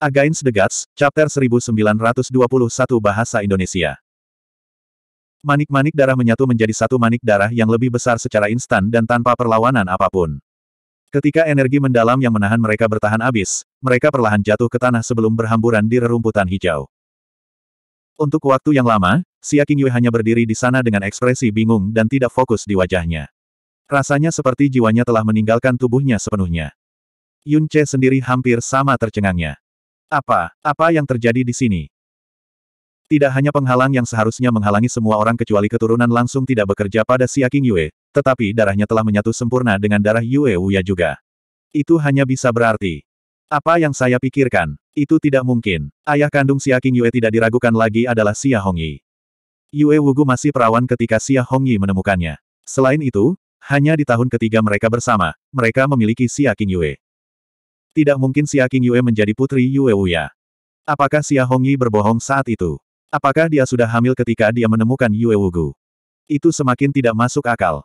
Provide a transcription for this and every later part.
Against the Gods, Chapter 1921 Bahasa Indonesia Manik-manik darah menyatu menjadi satu manik darah yang lebih besar secara instan dan tanpa perlawanan apapun. Ketika energi mendalam yang menahan mereka bertahan habis, mereka perlahan jatuh ke tanah sebelum berhamburan di rerumputan hijau. Untuk waktu yang lama, Xia Qingyue hanya berdiri di sana dengan ekspresi bingung dan tidak fokus di wajahnya. Rasanya seperti jiwanya telah meninggalkan tubuhnya sepenuhnya. Yun Che sendiri hampir sama tercengangnya. Apa, apa yang terjadi di sini? Tidak hanya penghalang yang seharusnya menghalangi semua orang kecuali keturunan langsung tidak bekerja pada si Aking Yue, tetapi darahnya telah menyatu sempurna dengan darah Yue Wuya juga. Itu hanya bisa berarti. Apa yang saya pikirkan? Itu tidak mungkin. Ayah kandung si Aking Yue tidak diragukan lagi adalah Xia Hongyi. Yue Wugu masih perawan ketika Xia Hongyi menemukannya. Selain itu, hanya di tahun ketiga mereka bersama, mereka memiliki Xia King Yue. Tidak mungkin Xia King Yue menjadi putri Yue Wuya. Apakah Xia Hongyi berbohong saat itu? Apakah dia sudah hamil ketika dia menemukan Yue Wugu? Itu semakin tidak masuk akal.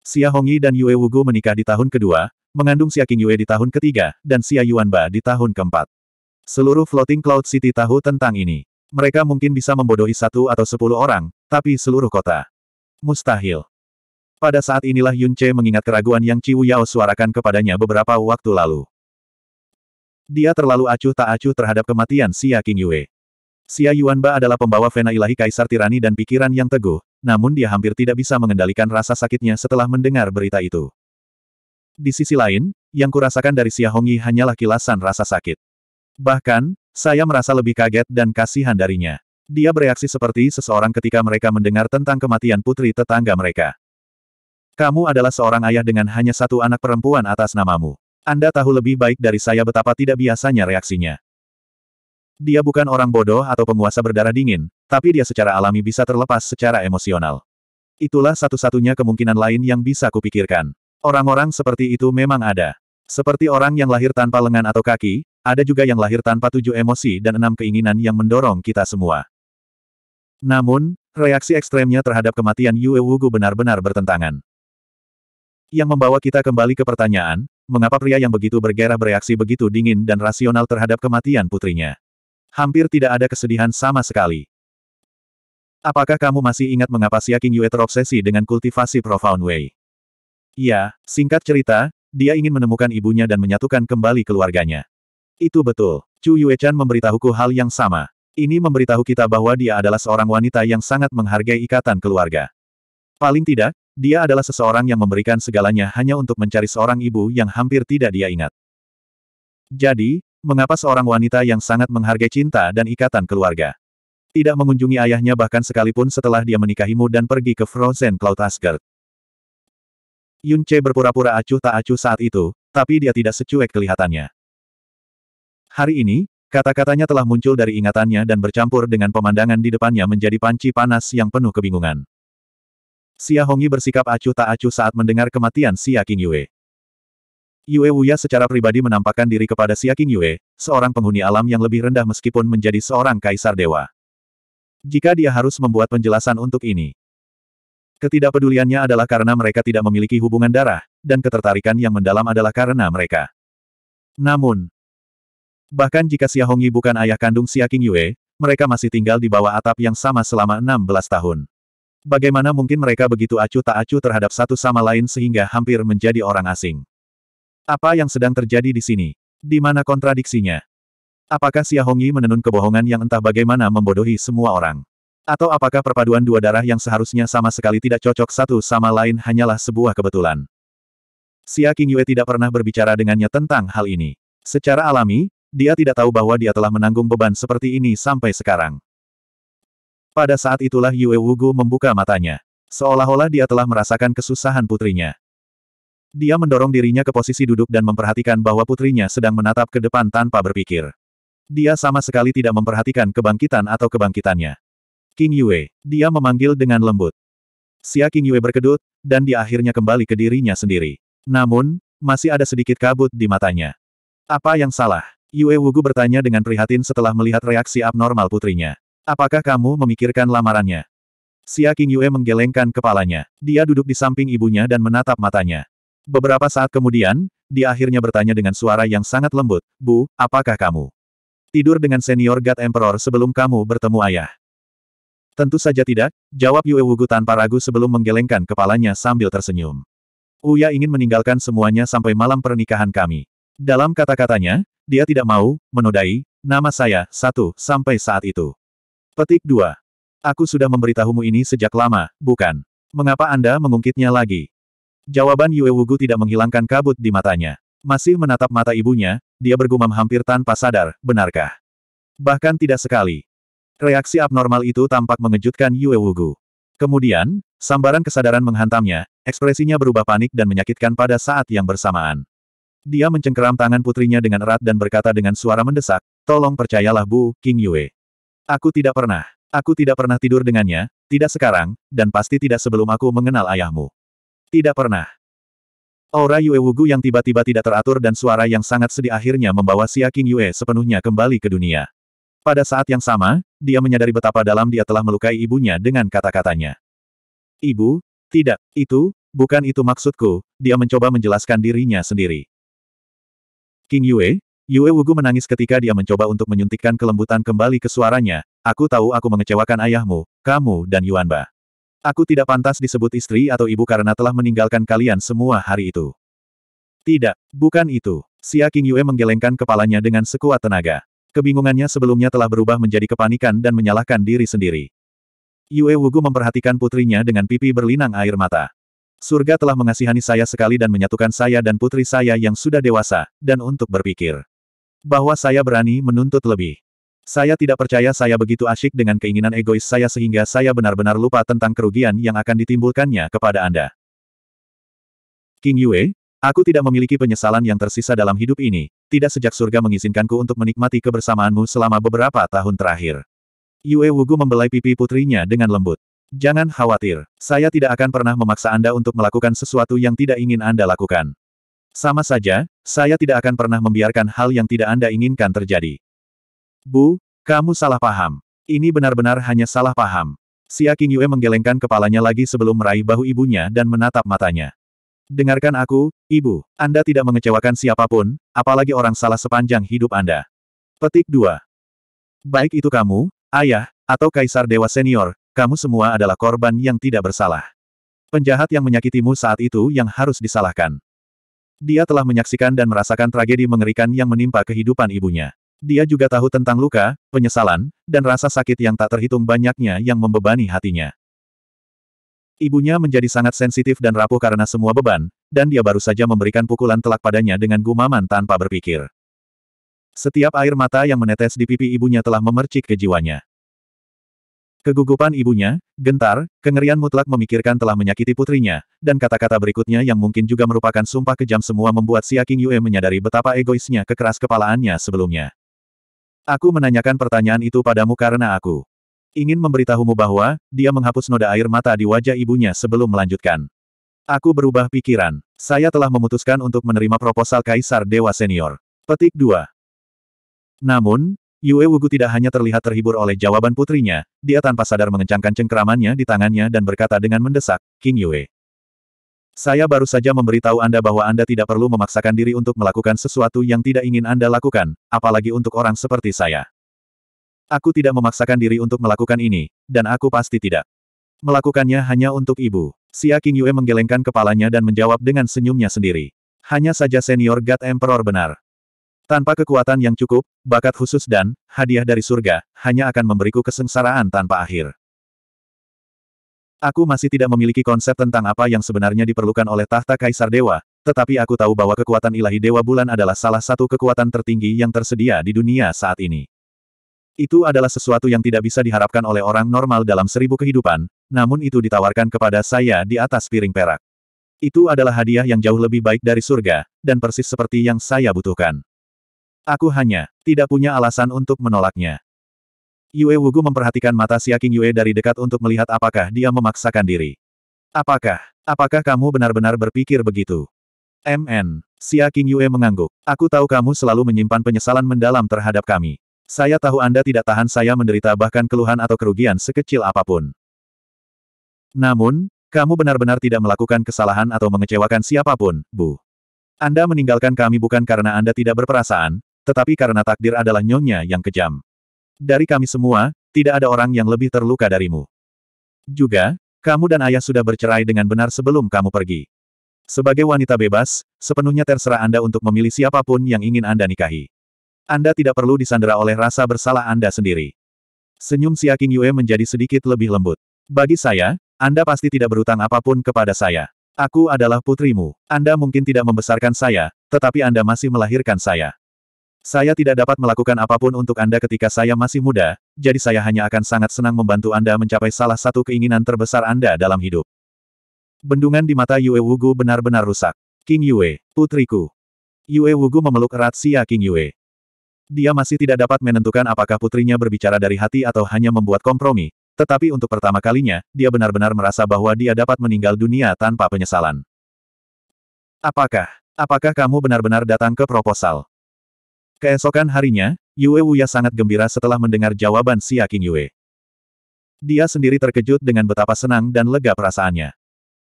Xia Hongyi dan Yue Wugu menikah di tahun kedua, mengandung Xia King Yue di tahun ketiga, dan Xia Yuanba di tahun keempat. Seluruh Floating Cloud City tahu tentang ini. Mereka mungkin bisa membodohi satu atau sepuluh orang, tapi seluruh kota. Mustahil. Pada saat inilah Yun Che mengingat keraguan yang Ciu Yao suarakan kepadanya beberapa waktu lalu. Dia terlalu acuh tak acuh terhadap kematian Xia King Yue. Xia Ba adalah pembawa vena ilahi kaisar tirani dan pikiran yang teguh, namun dia hampir tidak bisa mengendalikan rasa sakitnya setelah mendengar berita itu. Di sisi lain, yang kurasakan dari Xia Hongyi hanyalah kilasan rasa sakit. Bahkan, saya merasa lebih kaget dan kasihan darinya. Dia bereaksi seperti seseorang ketika mereka mendengar tentang kematian putri tetangga mereka. Kamu adalah seorang ayah dengan hanya satu anak perempuan atas namamu. Anda tahu lebih baik dari saya betapa tidak biasanya reaksinya. Dia bukan orang bodoh atau penguasa berdarah dingin, tapi dia secara alami bisa terlepas secara emosional. Itulah satu-satunya kemungkinan lain yang bisa kupikirkan. Orang-orang seperti itu memang ada. Seperti orang yang lahir tanpa lengan atau kaki, ada juga yang lahir tanpa tujuh emosi dan enam keinginan yang mendorong kita semua. Namun, reaksi ekstremnya terhadap kematian Yue Wugu benar-benar bertentangan. Yang membawa kita kembali ke pertanyaan, mengapa pria yang begitu bergerak bereaksi begitu dingin dan rasional terhadap kematian putrinya? Hampir tidak ada kesedihan sama sekali. Apakah kamu masih ingat mengapa Xia Yue terobsesi dengan kultivasi Profound way? Ya, singkat cerita, dia ingin menemukan ibunya dan menyatukan kembali keluarganya. Itu betul. Chu Yue-chan memberitahuku hal yang sama. Ini memberitahu kita bahwa dia adalah seorang wanita yang sangat menghargai ikatan keluarga. Paling tidak, dia adalah seseorang yang memberikan segalanya hanya untuk mencari seorang ibu yang hampir tidak dia ingat. Jadi, mengapa seorang wanita yang sangat menghargai cinta dan ikatan keluarga tidak mengunjungi ayahnya bahkan sekalipun setelah dia menikahimu dan pergi ke Frozen Cloud Asgard? Yun Che berpura-pura acuh tak acuh saat itu, tapi dia tidak secuek kelihatannya. Hari ini, kata-katanya telah muncul dari ingatannya dan bercampur dengan pemandangan di depannya menjadi panci panas yang penuh kebingungan. Xia Hongyi bersikap acuh tak acuh saat mendengar kematian Xia King Yue. Yue Wuya secara pribadi menampakkan diri kepada Xia King Yue, seorang penghuni alam yang lebih rendah meskipun menjadi seorang kaisar dewa. Jika dia harus membuat penjelasan untuk ini. Ketidakpeduliannya adalah karena mereka tidak memiliki hubungan darah, dan ketertarikan yang mendalam adalah karena mereka. Namun, bahkan jika Xia Hongyi bukan ayah kandung Xia King Yue, mereka masih tinggal di bawah atap yang sama selama 16 tahun. Bagaimana mungkin mereka begitu acuh tak acuh terhadap satu sama lain sehingga hampir menjadi orang asing? Apa yang sedang terjadi di sini? Di mana kontradiksinya? Apakah Xia Hongyi menenun kebohongan yang entah bagaimana membodohi semua orang? Atau apakah perpaduan dua darah yang seharusnya sama sekali tidak cocok satu sama lain hanyalah sebuah kebetulan? Xia Qingyue tidak pernah berbicara dengannya tentang hal ini. Secara alami, dia tidak tahu bahwa dia telah menanggung beban seperti ini sampai sekarang. Pada saat itulah Yue Wugu membuka matanya. Seolah-olah dia telah merasakan kesusahan putrinya. Dia mendorong dirinya ke posisi duduk dan memperhatikan bahwa putrinya sedang menatap ke depan tanpa berpikir. Dia sama sekali tidak memperhatikan kebangkitan atau kebangkitannya. King Yue, dia memanggil dengan lembut. Xia King Yue berkedut, dan dia akhirnya kembali ke dirinya sendiri. Namun, masih ada sedikit kabut di matanya. Apa yang salah? Yue Wugu bertanya dengan prihatin setelah melihat reaksi abnormal putrinya. Apakah kamu memikirkan lamarannya? Xia King Yue menggelengkan kepalanya. Dia duduk di samping ibunya dan menatap matanya. Beberapa saat kemudian, dia akhirnya bertanya dengan suara yang sangat lembut, Bu, apakah kamu tidur dengan senior God Emperor sebelum kamu bertemu ayah? Tentu saja tidak, jawab Yue Wugu tanpa ragu sebelum menggelengkan kepalanya sambil tersenyum. Uya ingin meninggalkan semuanya sampai malam pernikahan kami. Dalam kata-katanya, dia tidak mau menodai nama saya satu sampai saat itu. Petik 2. Aku sudah memberitahumu ini sejak lama, bukan? Mengapa Anda mengungkitnya lagi? Jawaban Yue Wugu tidak menghilangkan kabut di matanya. Masih menatap mata ibunya, dia bergumam hampir tanpa sadar, benarkah? Bahkan tidak sekali. Reaksi abnormal itu tampak mengejutkan Yue Wugu. Kemudian, sambaran kesadaran menghantamnya, ekspresinya berubah panik dan menyakitkan pada saat yang bersamaan. Dia mencengkeram tangan putrinya dengan erat dan berkata dengan suara mendesak, Tolong percayalah Bu, King Yue. Aku tidak pernah. Aku tidak pernah tidur dengannya, tidak sekarang, dan pasti tidak sebelum aku mengenal ayahmu. Tidak pernah. Aura Yue Wugu yang tiba-tiba tidak teratur dan suara yang sangat sedih akhirnya membawa Xia King Yue sepenuhnya kembali ke dunia. Pada saat yang sama, dia menyadari betapa dalam dia telah melukai ibunya dengan kata-katanya. Ibu, tidak, itu, bukan itu maksudku, dia mencoba menjelaskan dirinya sendiri. King Yue, Yue Wugu menangis ketika dia mencoba untuk menyuntikkan kelembutan kembali ke suaranya, aku tahu aku mengecewakan ayahmu, kamu dan Yuanba. Aku tidak pantas disebut istri atau ibu karena telah meninggalkan kalian semua hari itu. Tidak, bukan itu. Xia King Yue menggelengkan kepalanya dengan sekuat tenaga. Kebingungannya sebelumnya telah berubah menjadi kepanikan dan menyalahkan diri sendiri. Yue Wugu memperhatikan putrinya dengan pipi berlinang air mata. Surga telah mengasihani saya sekali dan menyatukan saya dan putri saya yang sudah dewasa, dan untuk berpikir bahwa saya berani menuntut lebih. Saya tidak percaya saya begitu asyik dengan keinginan egois saya sehingga saya benar-benar lupa tentang kerugian yang akan ditimbulkannya kepada Anda. King Yue, aku tidak memiliki penyesalan yang tersisa dalam hidup ini, tidak sejak surga mengizinkanku untuk menikmati kebersamaanmu selama beberapa tahun terakhir. Yue Wugu membelai pipi putrinya dengan lembut. Jangan khawatir, saya tidak akan pernah memaksa Anda untuk melakukan sesuatu yang tidak ingin Anda lakukan. Sama saja, saya tidak akan pernah membiarkan hal yang tidak Anda inginkan terjadi. Bu, kamu salah paham. Ini benar-benar hanya salah paham. Si Aking Yue menggelengkan kepalanya lagi sebelum meraih bahu ibunya dan menatap matanya. Dengarkan aku, ibu. Anda tidak mengecewakan siapapun, apalagi orang salah sepanjang hidup Anda. Petik 2. Baik itu kamu, ayah, atau kaisar dewa senior, kamu semua adalah korban yang tidak bersalah. Penjahat yang menyakitimu saat itu yang harus disalahkan. Dia telah menyaksikan dan merasakan tragedi mengerikan yang menimpa kehidupan ibunya. Dia juga tahu tentang luka, penyesalan, dan rasa sakit yang tak terhitung banyaknya yang membebani hatinya. Ibunya menjadi sangat sensitif dan rapuh karena semua beban, dan dia baru saja memberikan pukulan telak padanya dengan gumaman tanpa berpikir. Setiap air mata yang menetes di pipi ibunya telah memercik ke jiwanya. Kegugupan ibunya, gentar, kengerian mutlak memikirkan telah menyakiti putrinya, dan kata-kata berikutnya yang mungkin juga merupakan sumpah kejam semua membuat Xia King Yue menyadari betapa egoisnya kekeras kepalaannya sebelumnya. Aku menanyakan pertanyaan itu padamu karena aku ingin memberitahumu bahwa, dia menghapus noda air mata di wajah ibunya sebelum melanjutkan. Aku berubah pikiran. Saya telah memutuskan untuk menerima proposal Kaisar Dewa Senior. Petik 2. Namun, Yue Wugu tidak hanya terlihat terhibur oleh jawaban putrinya, dia tanpa sadar mengencangkan cengkeramannya di tangannya dan berkata dengan mendesak, King Yue. Saya baru saja memberitahu Anda bahwa Anda tidak perlu memaksakan diri untuk melakukan sesuatu yang tidak ingin Anda lakukan, apalagi untuk orang seperti saya. Aku tidak memaksakan diri untuk melakukan ini, dan aku pasti tidak. Melakukannya hanya untuk ibu. Xia King Yue menggelengkan kepalanya dan menjawab dengan senyumnya sendiri. Hanya saja senior God Emperor benar. Tanpa kekuatan yang cukup, bakat khusus dan hadiah dari surga, hanya akan memberiku kesengsaraan tanpa akhir. Aku masih tidak memiliki konsep tentang apa yang sebenarnya diperlukan oleh tahta Kaisar Dewa, tetapi aku tahu bahwa kekuatan ilahi Dewa Bulan adalah salah satu kekuatan tertinggi yang tersedia di dunia saat ini. Itu adalah sesuatu yang tidak bisa diharapkan oleh orang normal dalam seribu kehidupan, namun itu ditawarkan kepada saya di atas piring perak. Itu adalah hadiah yang jauh lebih baik dari surga, dan persis seperti yang saya butuhkan. Aku hanya tidak punya alasan untuk menolaknya. Yue Wugu memperhatikan mata Siaking Yue dari dekat untuk melihat apakah dia memaksakan diri. Apakah, apakah kamu benar-benar berpikir begitu? MN, Siaking Yue mengangguk. Aku tahu kamu selalu menyimpan penyesalan mendalam terhadap kami. Saya tahu Anda tidak tahan saya menderita bahkan keluhan atau kerugian sekecil apapun. Namun, kamu benar-benar tidak melakukan kesalahan atau mengecewakan siapapun, Bu. Anda meninggalkan kami bukan karena Anda tidak berperasaan, tetapi karena takdir adalah nyonya yang kejam. Dari kami semua, tidak ada orang yang lebih terluka darimu. Juga, kamu dan ayah sudah bercerai dengan benar sebelum kamu pergi. Sebagai wanita bebas, sepenuhnya terserah Anda untuk memilih siapapun yang ingin Anda nikahi. Anda tidak perlu disandera oleh rasa bersalah Anda sendiri. Senyum Siaking Yue menjadi sedikit lebih lembut. Bagi saya, Anda pasti tidak berutang apapun kepada saya. Aku adalah putrimu. Anda mungkin tidak membesarkan saya, tetapi Anda masih melahirkan saya. Saya tidak dapat melakukan apapun untuk Anda ketika saya masih muda, jadi saya hanya akan sangat senang membantu Anda mencapai salah satu keinginan terbesar Anda dalam hidup. Bendungan di mata Yue Wugu benar-benar rusak. King Yue, putriku. Yue Wugu memeluk erat Xia King Yue. Dia masih tidak dapat menentukan apakah putrinya berbicara dari hati atau hanya membuat kompromi, tetapi untuk pertama kalinya, dia benar-benar merasa bahwa dia dapat meninggal dunia tanpa penyesalan. Apakah, apakah kamu benar-benar datang ke proposal? Keesokan harinya, Yue Wuya sangat gembira setelah mendengar jawaban Xia King Yue. Dia sendiri terkejut dengan betapa senang dan lega perasaannya.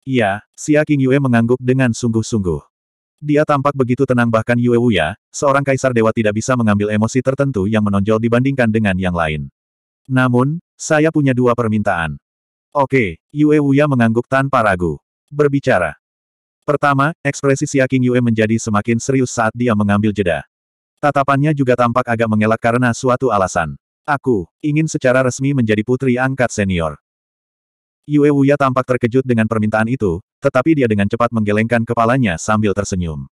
Iya, Xia King Yue mengangguk dengan sungguh-sungguh. Dia tampak begitu tenang bahkan Yue Wuya, seorang kaisar dewa tidak bisa mengambil emosi tertentu yang menonjol dibandingkan dengan yang lain. Namun, saya punya dua permintaan. Oke, Yue Wuya mengangguk tanpa ragu. Berbicara. Pertama, ekspresi Xia King Yue menjadi semakin serius saat dia mengambil jeda. Tatapannya juga tampak agak mengelak karena suatu alasan. Aku ingin secara resmi menjadi putri angkat senior. Yue Wuya tampak terkejut dengan permintaan itu, tetapi dia dengan cepat menggelengkan kepalanya sambil tersenyum.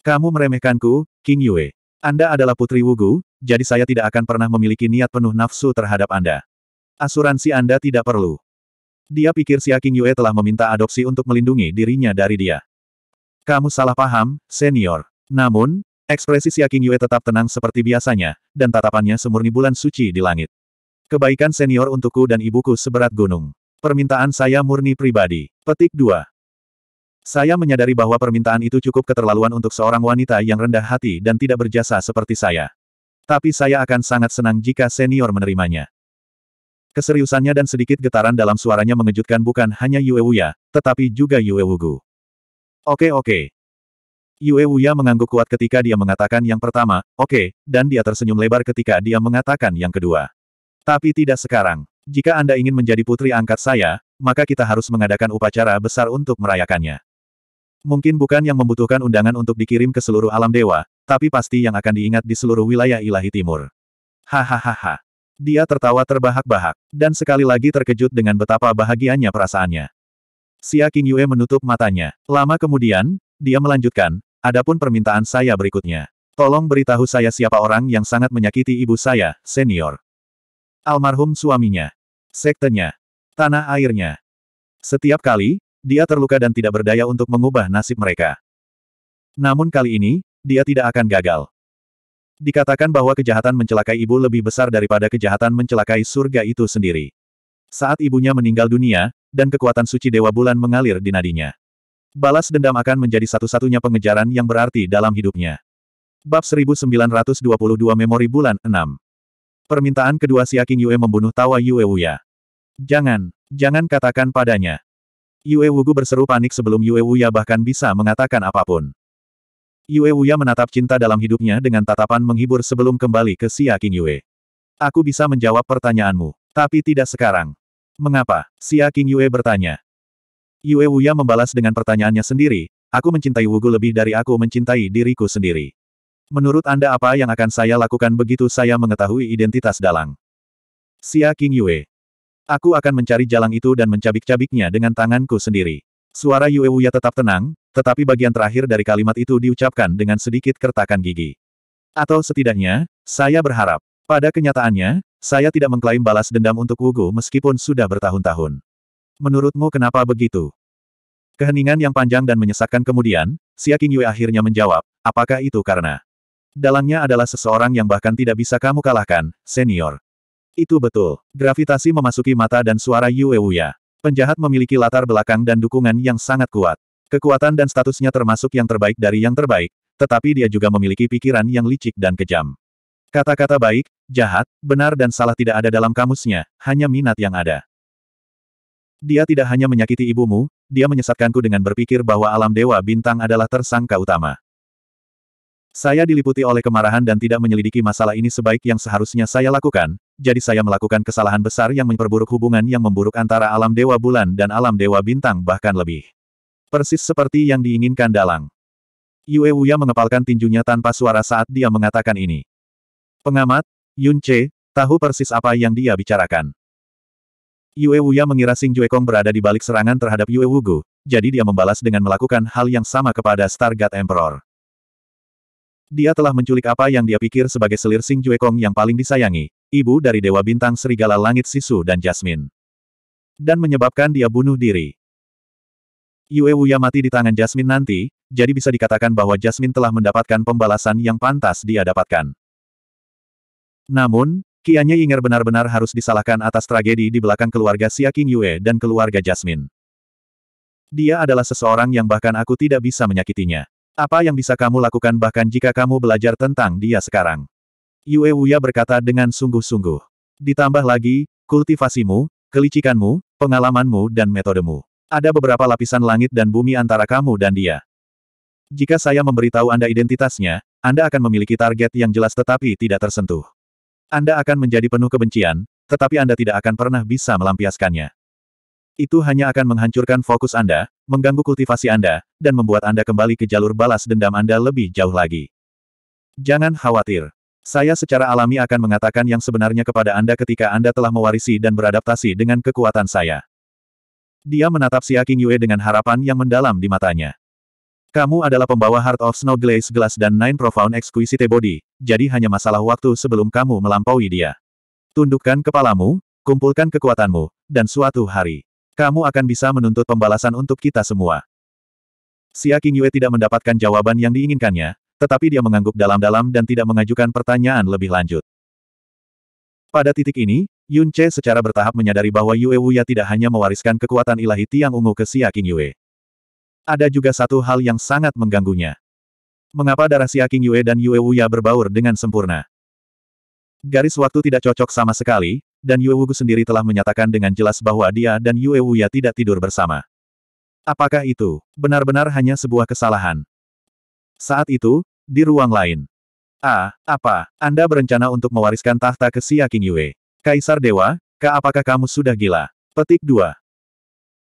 Kamu meremehkanku, King Yue. Anda adalah putri Wugu, jadi saya tidak akan pernah memiliki niat penuh nafsu terhadap Anda. Asuransi Anda tidak perlu. Dia pikir si King Yue telah meminta adopsi untuk melindungi dirinya dari dia. Kamu salah paham, senior. Namun, Ekspresi Siaking Yue tetap tenang seperti biasanya, dan tatapannya semurni bulan suci di langit. Kebaikan senior untukku dan ibuku seberat gunung. Permintaan saya murni pribadi. Petik 2. Saya menyadari bahwa permintaan itu cukup keterlaluan untuk seorang wanita yang rendah hati dan tidak berjasa seperti saya. Tapi saya akan sangat senang jika senior menerimanya. Keseriusannya dan sedikit getaran dalam suaranya mengejutkan bukan hanya Yue Wuya, tetapi juga Yue Wugu. Oke oke, Yue Wuya mengangguk kuat ketika dia mengatakan yang pertama, oke, okay, dan dia tersenyum lebar ketika dia mengatakan yang kedua. Tapi tidak sekarang. Jika Anda ingin menjadi putri angkat saya, maka kita harus mengadakan upacara besar untuk merayakannya. Mungkin bukan yang membutuhkan undangan untuk dikirim ke seluruh alam dewa, tapi pasti yang akan diingat di seluruh wilayah ilahi timur. Hahaha. Dia tertawa terbahak-bahak, dan sekali lagi terkejut dengan betapa bahagianya perasaannya. Xia Qingyue menutup matanya. Lama kemudian, dia melanjutkan, Adapun permintaan saya berikutnya. Tolong beritahu saya siapa orang yang sangat menyakiti ibu saya, senior. Almarhum suaminya. Sektenya. Tanah airnya. Setiap kali, dia terluka dan tidak berdaya untuk mengubah nasib mereka. Namun kali ini, dia tidak akan gagal. Dikatakan bahwa kejahatan mencelakai ibu lebih besar daripada kejahatan mencelakai surga itu sendiri. Saat ibunya meninggal dunia, dan kekuatan suci Dewa Bulan mengalir di nadinya. Balas dendam akan menjadi satu-satunya pengejaran yang berarti dalam hidupnya. Bab 1922 Memori Bulan 6 Permintaan kedua Siakin Yue membunuh tawa Yue Wuya. Jangan, jangan katakan padanya. Yue Wugu berseru panik sebelum Yue Wuya bahkan bisa mengatakan apapun. Yue Wuya menatap cinta dalam hidupnya dengan tatapan menghibur sebelum kembali ke Siakin Yue. Aku bisa menjawab pertanyaanmu, tapi tidak sekarang. Mengapa? Siakin Yue bertanya. Yue Wuya membalas dengan pertanyaannya sendiri, aku mencintai Wugu lebih dari aku mencintai diriku sendiri. Menurut Anda apa yang akan saya lakukan begitu saya mengetahui identitas dalang? Xia King Yue. Aku akan mencari jalan itu dan mencabik-cabiknya dengan tanganku sendiri. Suara Yue Wuya tetap tenang, tetapi bagian terakhir dari kalimat itu diucapkan dengan sedikit kertakan gigi. Atau setidaknya, saya berharap. Pada kenyataannya, saya tidak mengklaim balas dendam untuk Wugu meskipun sudah bertahun-tahun. Menurutmu kenapa begitu? Keheningan yang panjang dan menyesakkan kemudian, Xia King akhirnya menjawab, apakah itu karena dalangnya adalah seseorang yang bahkan tidak bisa kamu kalahkan, senior. Itu betul. Gravitasi memasuki mata dan suara Yue Wuya. Penjahat memiliki latar belakang dan dukungan yang sangat kuat. Kekuatan dan statusnya termasuk yang terbaik dari yang terbaik, tetapi dia juga memiliki pikiran yang licik dan kejam. Kata-kata baik, jahat, benar dan salah tidak ada dalam kamusnya, hanya minat yang ada. Dia tidak hanya menyakiti ibumu, dia menyesatkanku dengan berpikir bahwa alam dewa bintang adalah tersangka utama. Saya diliputi oleh kemarahan dan tidak menyelidiki masalah ini sebaik yang seharusnya saya lakukan, jadi saya melakukan kesalahan besar yang memperburuk hubungan yang memburuk antara alam dewa bulan dan alam dewa bintang bahkan lebih. Persis seperti yang diinginkan Dalang. Yue Wuya mengepalkan tinjunya tanpa suara saat dia mengatakan ini. Pengamat, Yun Che, tahu persis apa yang dia bicarakan. Yue Wuya mengira Sing Kong berada di balik serangan terhadap Yue Wugu, jadi dia membalas dengan melakukan hal yang sama kepada Star God Emperor. Dia telah menculik apa yang dia pikir sebagai selir Sing Kong yang paling disayangi, ibu dari Dewa Bintang Serigala Langit Sisu dan Jasmine. Dan menyebabkan dia bunuh diri. Yue Wuya mati di tangan Jasmine nanti, jadi bisa dikatakan bahwa Jasmine telah mendapatkan pembalasan yang pantas dia dapatkan. Namun, Kianya Yinger benar-benar harus disalahkan atas tragedi di belakang keluarga Xia King Yue dan keluarga Jasmine. Dia adalah seseorang yang bahkan aku tidak bisa menyakitinya. Apa yang bisa kamu lakukan bahkan jika kamu belajar tentang dia sekarang? Yue Wuya berkata dengan sungguh-sungguh. Ditambah lagi, kultivasimu, kelicikanmu, pengalamanmu dan metodemu. Ada beberapa lapisan langit dan bumi antara kamu dan dia. Jika saya memberitahu Anda identitasnya, Anda akan memiliki target yang jelas tetapi tidak tersentuh. Anda akan menjadi penuh kebencian, tetapi Anda tidak akan pernah bisa melampiaskannya. Itu hanya akan menghancurkan fokus Anda, mengganggu kultivasi Anda, dan membuat Anda kembali ke jalur balas dendam Anda lebih jauh lagi. Jangan khawatir. Saya secara alami akan mengatakan yang sebenarnya kepada Anda ketika Anda telah mewarisi dan beradaptasi dengan kekuatan saya. Dia menatap Xia Qingyue dengan harapan yang mendalam di matanya. Kamu adalah pembawa Heart of Snow Glaze Glass dan Nine Profound Exquisite Body, jadi hanya masalah waktu sebelum kamu melampaui dia. Tundukkan kepalamu, kumpulkan kekuatanmu, dan suatu hari, kamu akan bisa menuntut pembalasan untuk kita semua. Xia Yue tidak mendapatkan jawaban yang diinginkannya, tetapi dia mengangguk dalam-dalam dan tidak mengajukan pertanyaan lebih lanjut. Pada titik ini, Yun Che secara bertahap menyadari bahwa Yue Wuya tidak hanya mewariskan kekuatan ilahi Tiang Ungu ke Xia Yue ada juga satu hal yang sangat mengganggunya. Mengapa darah si Aking Yue dan Yue Wuya berbaur dengan sempurna? Garis waktu tidak cocok sama sekali, dan Yue Wugu sendiri telah menyatakan dengan jelas bahwa dia dan Yue Wuya tidak tidur bersama. Apakah itu benar-benar hanya sebuah kesalahan? Saat itu, di ruang lain. Ah, Apa, Anda berencana untuk mewariskan tahta ke si Aking Yue? Kaisar Dewa, ke Apakah kamu sudah gila? Petik 2.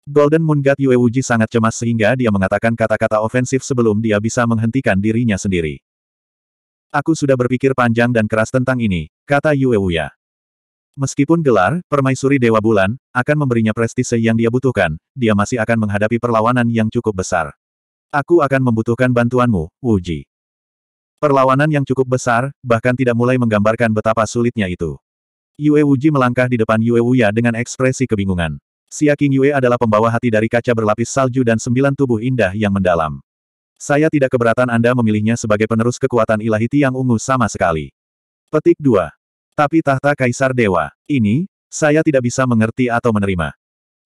Golden Moon God Yue Wuji sangat cemas sehingga dia mengatakan kata-kata ofensif sebelum dia bisa menghentikan dirinya sendiri. Aku sudah berpikir panjang dan keras tentang ini, kata Yue Wuya. Meskipun gelar, permaisuri Dewa Bulan, akan memberinya prestise yang dia butuhkan, dia masih akan menghadapi perlawanan yang cukup besar. Aku akan membutuhkan bantuanmu, Wuji. Perlawanan yang cukup besar, bahkan tidak mulai menggambarkan betapa sulitnya itu. Yue Wuji melangkah di depan Yue Wuya dengan ekspresi kebingungan. Xia King Yue adalah pembawa hati dari kaca berlapis salju dan sembilan tubuh indah yang mendalam. Saya tidak keberatan Anda memilihnya sebagai penerus kekuatan ilahi tiang ungu sama sekali. Petik 2. Tapi tahta kaisar dewa, ini, saya tidak bisa mengerti atau menerima.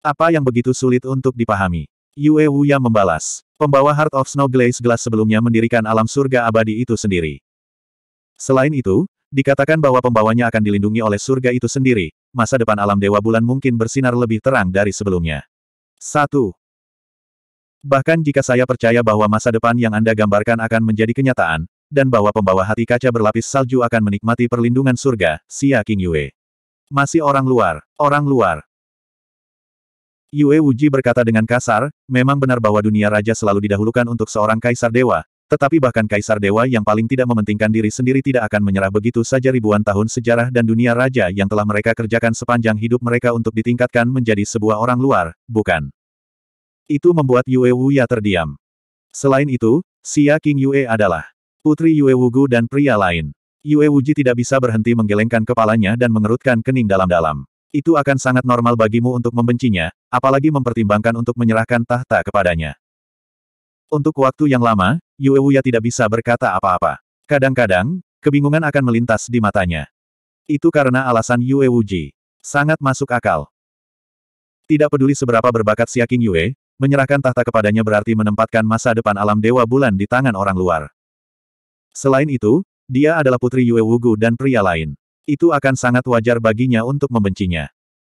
Apa yang begitu sulit untuk dipahami? Yue Wu yang membalas. Pembawa Heart of Snow Glaze Glass sebelumnya mendirikan alam surga abadi itu sendiri. Selain itu, Dikatakan bahwa pembawanya akan dilindungi oleh surga itu sendiri, masa depan alam Dewa Bulan mungkin bersinar lebih terang dari sebelumnya. 1. Bahkan jika saya percaya bahwa masa depan yang Anda gambarkan akan menjadi kenyataan, dan bahwa pembawa hati kaca berlapis salju akan menikmati perlindungan surga, sia King Yue. Masih orang luar, orang luar. Yue Wuji berkata dengan kasar, memang benar bahwa dunia raja selalu didahulukan untuk seorang kaisar dewa, tetapi bahkan Kaisar Dewa yang paling tidak mementingkan diri sendiri tidak akan menyerah begitu saja ribuan tahun sejarah dan dunia raja yang telah mereka kerjakan sepanjang hidup mereka untuk ditingkatkan menjadi sebuah orang luar, bukan? Itu membuat Yue ya terdiam. Selain itu, Xia King Yue adalah putri Yue Wugu dan pria lain. Yue Wuji tidak bisa berhenti menggelengkan kepalanya dan mengerutkan kening dalam-dalam. Itu akan sangat normal bagimu untuk membencinya, apalagi mempertimbangkan untuk menyerahkan tahta kepadanya. Untuk waktu yang lama, Yue Wuya tidak bisa berkata apa-apa. Kadang-kadang, kebingungan akan melintas di matanya. Itu karena alasan Yue Wuji. Sangat masuk akal. Tidak peduli seberapa berbakat Siaking Yue, menyerahkan tahta kepadanya berarti menempatkan masa depan alam dewa bulan di tangan orang luar. Selain itu, dia adalah putri Yue Wugu dan pria lain. Itu akan sangat wajar baginya untuk membencinya.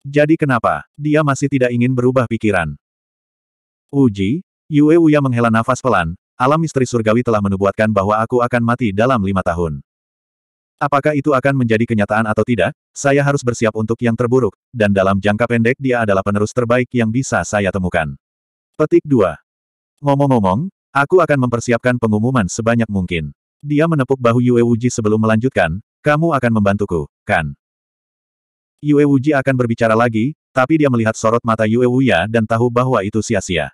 Jadi kenapa, dia masih tidak ingin berubah pikiran? Uji, Yue Wuya menghela nafas pelan, alam misteri surgawi telah menubuatkan bahwa aku akan mati dalam lima tahun. Apakah itu akan menjadi kenyataan atau tidak, saya harus bersiap untuk yang terburuk, dan dalam jangka pendek dia adalah penerus terbaik yang bisa saya temukan. Petik 2. Ngomong-ngomong, aku akan mempersiapkan pengumuman sebanyak mungkin. Dia menepuk bahu Yue Wuji sebelum melanjutkan, kamu akan membantuku, kan? Yue Wuji akan berbicara lagi, tapi dia melihat sorot mata Yue Wuya dan tahu bahwa itu sia-sia.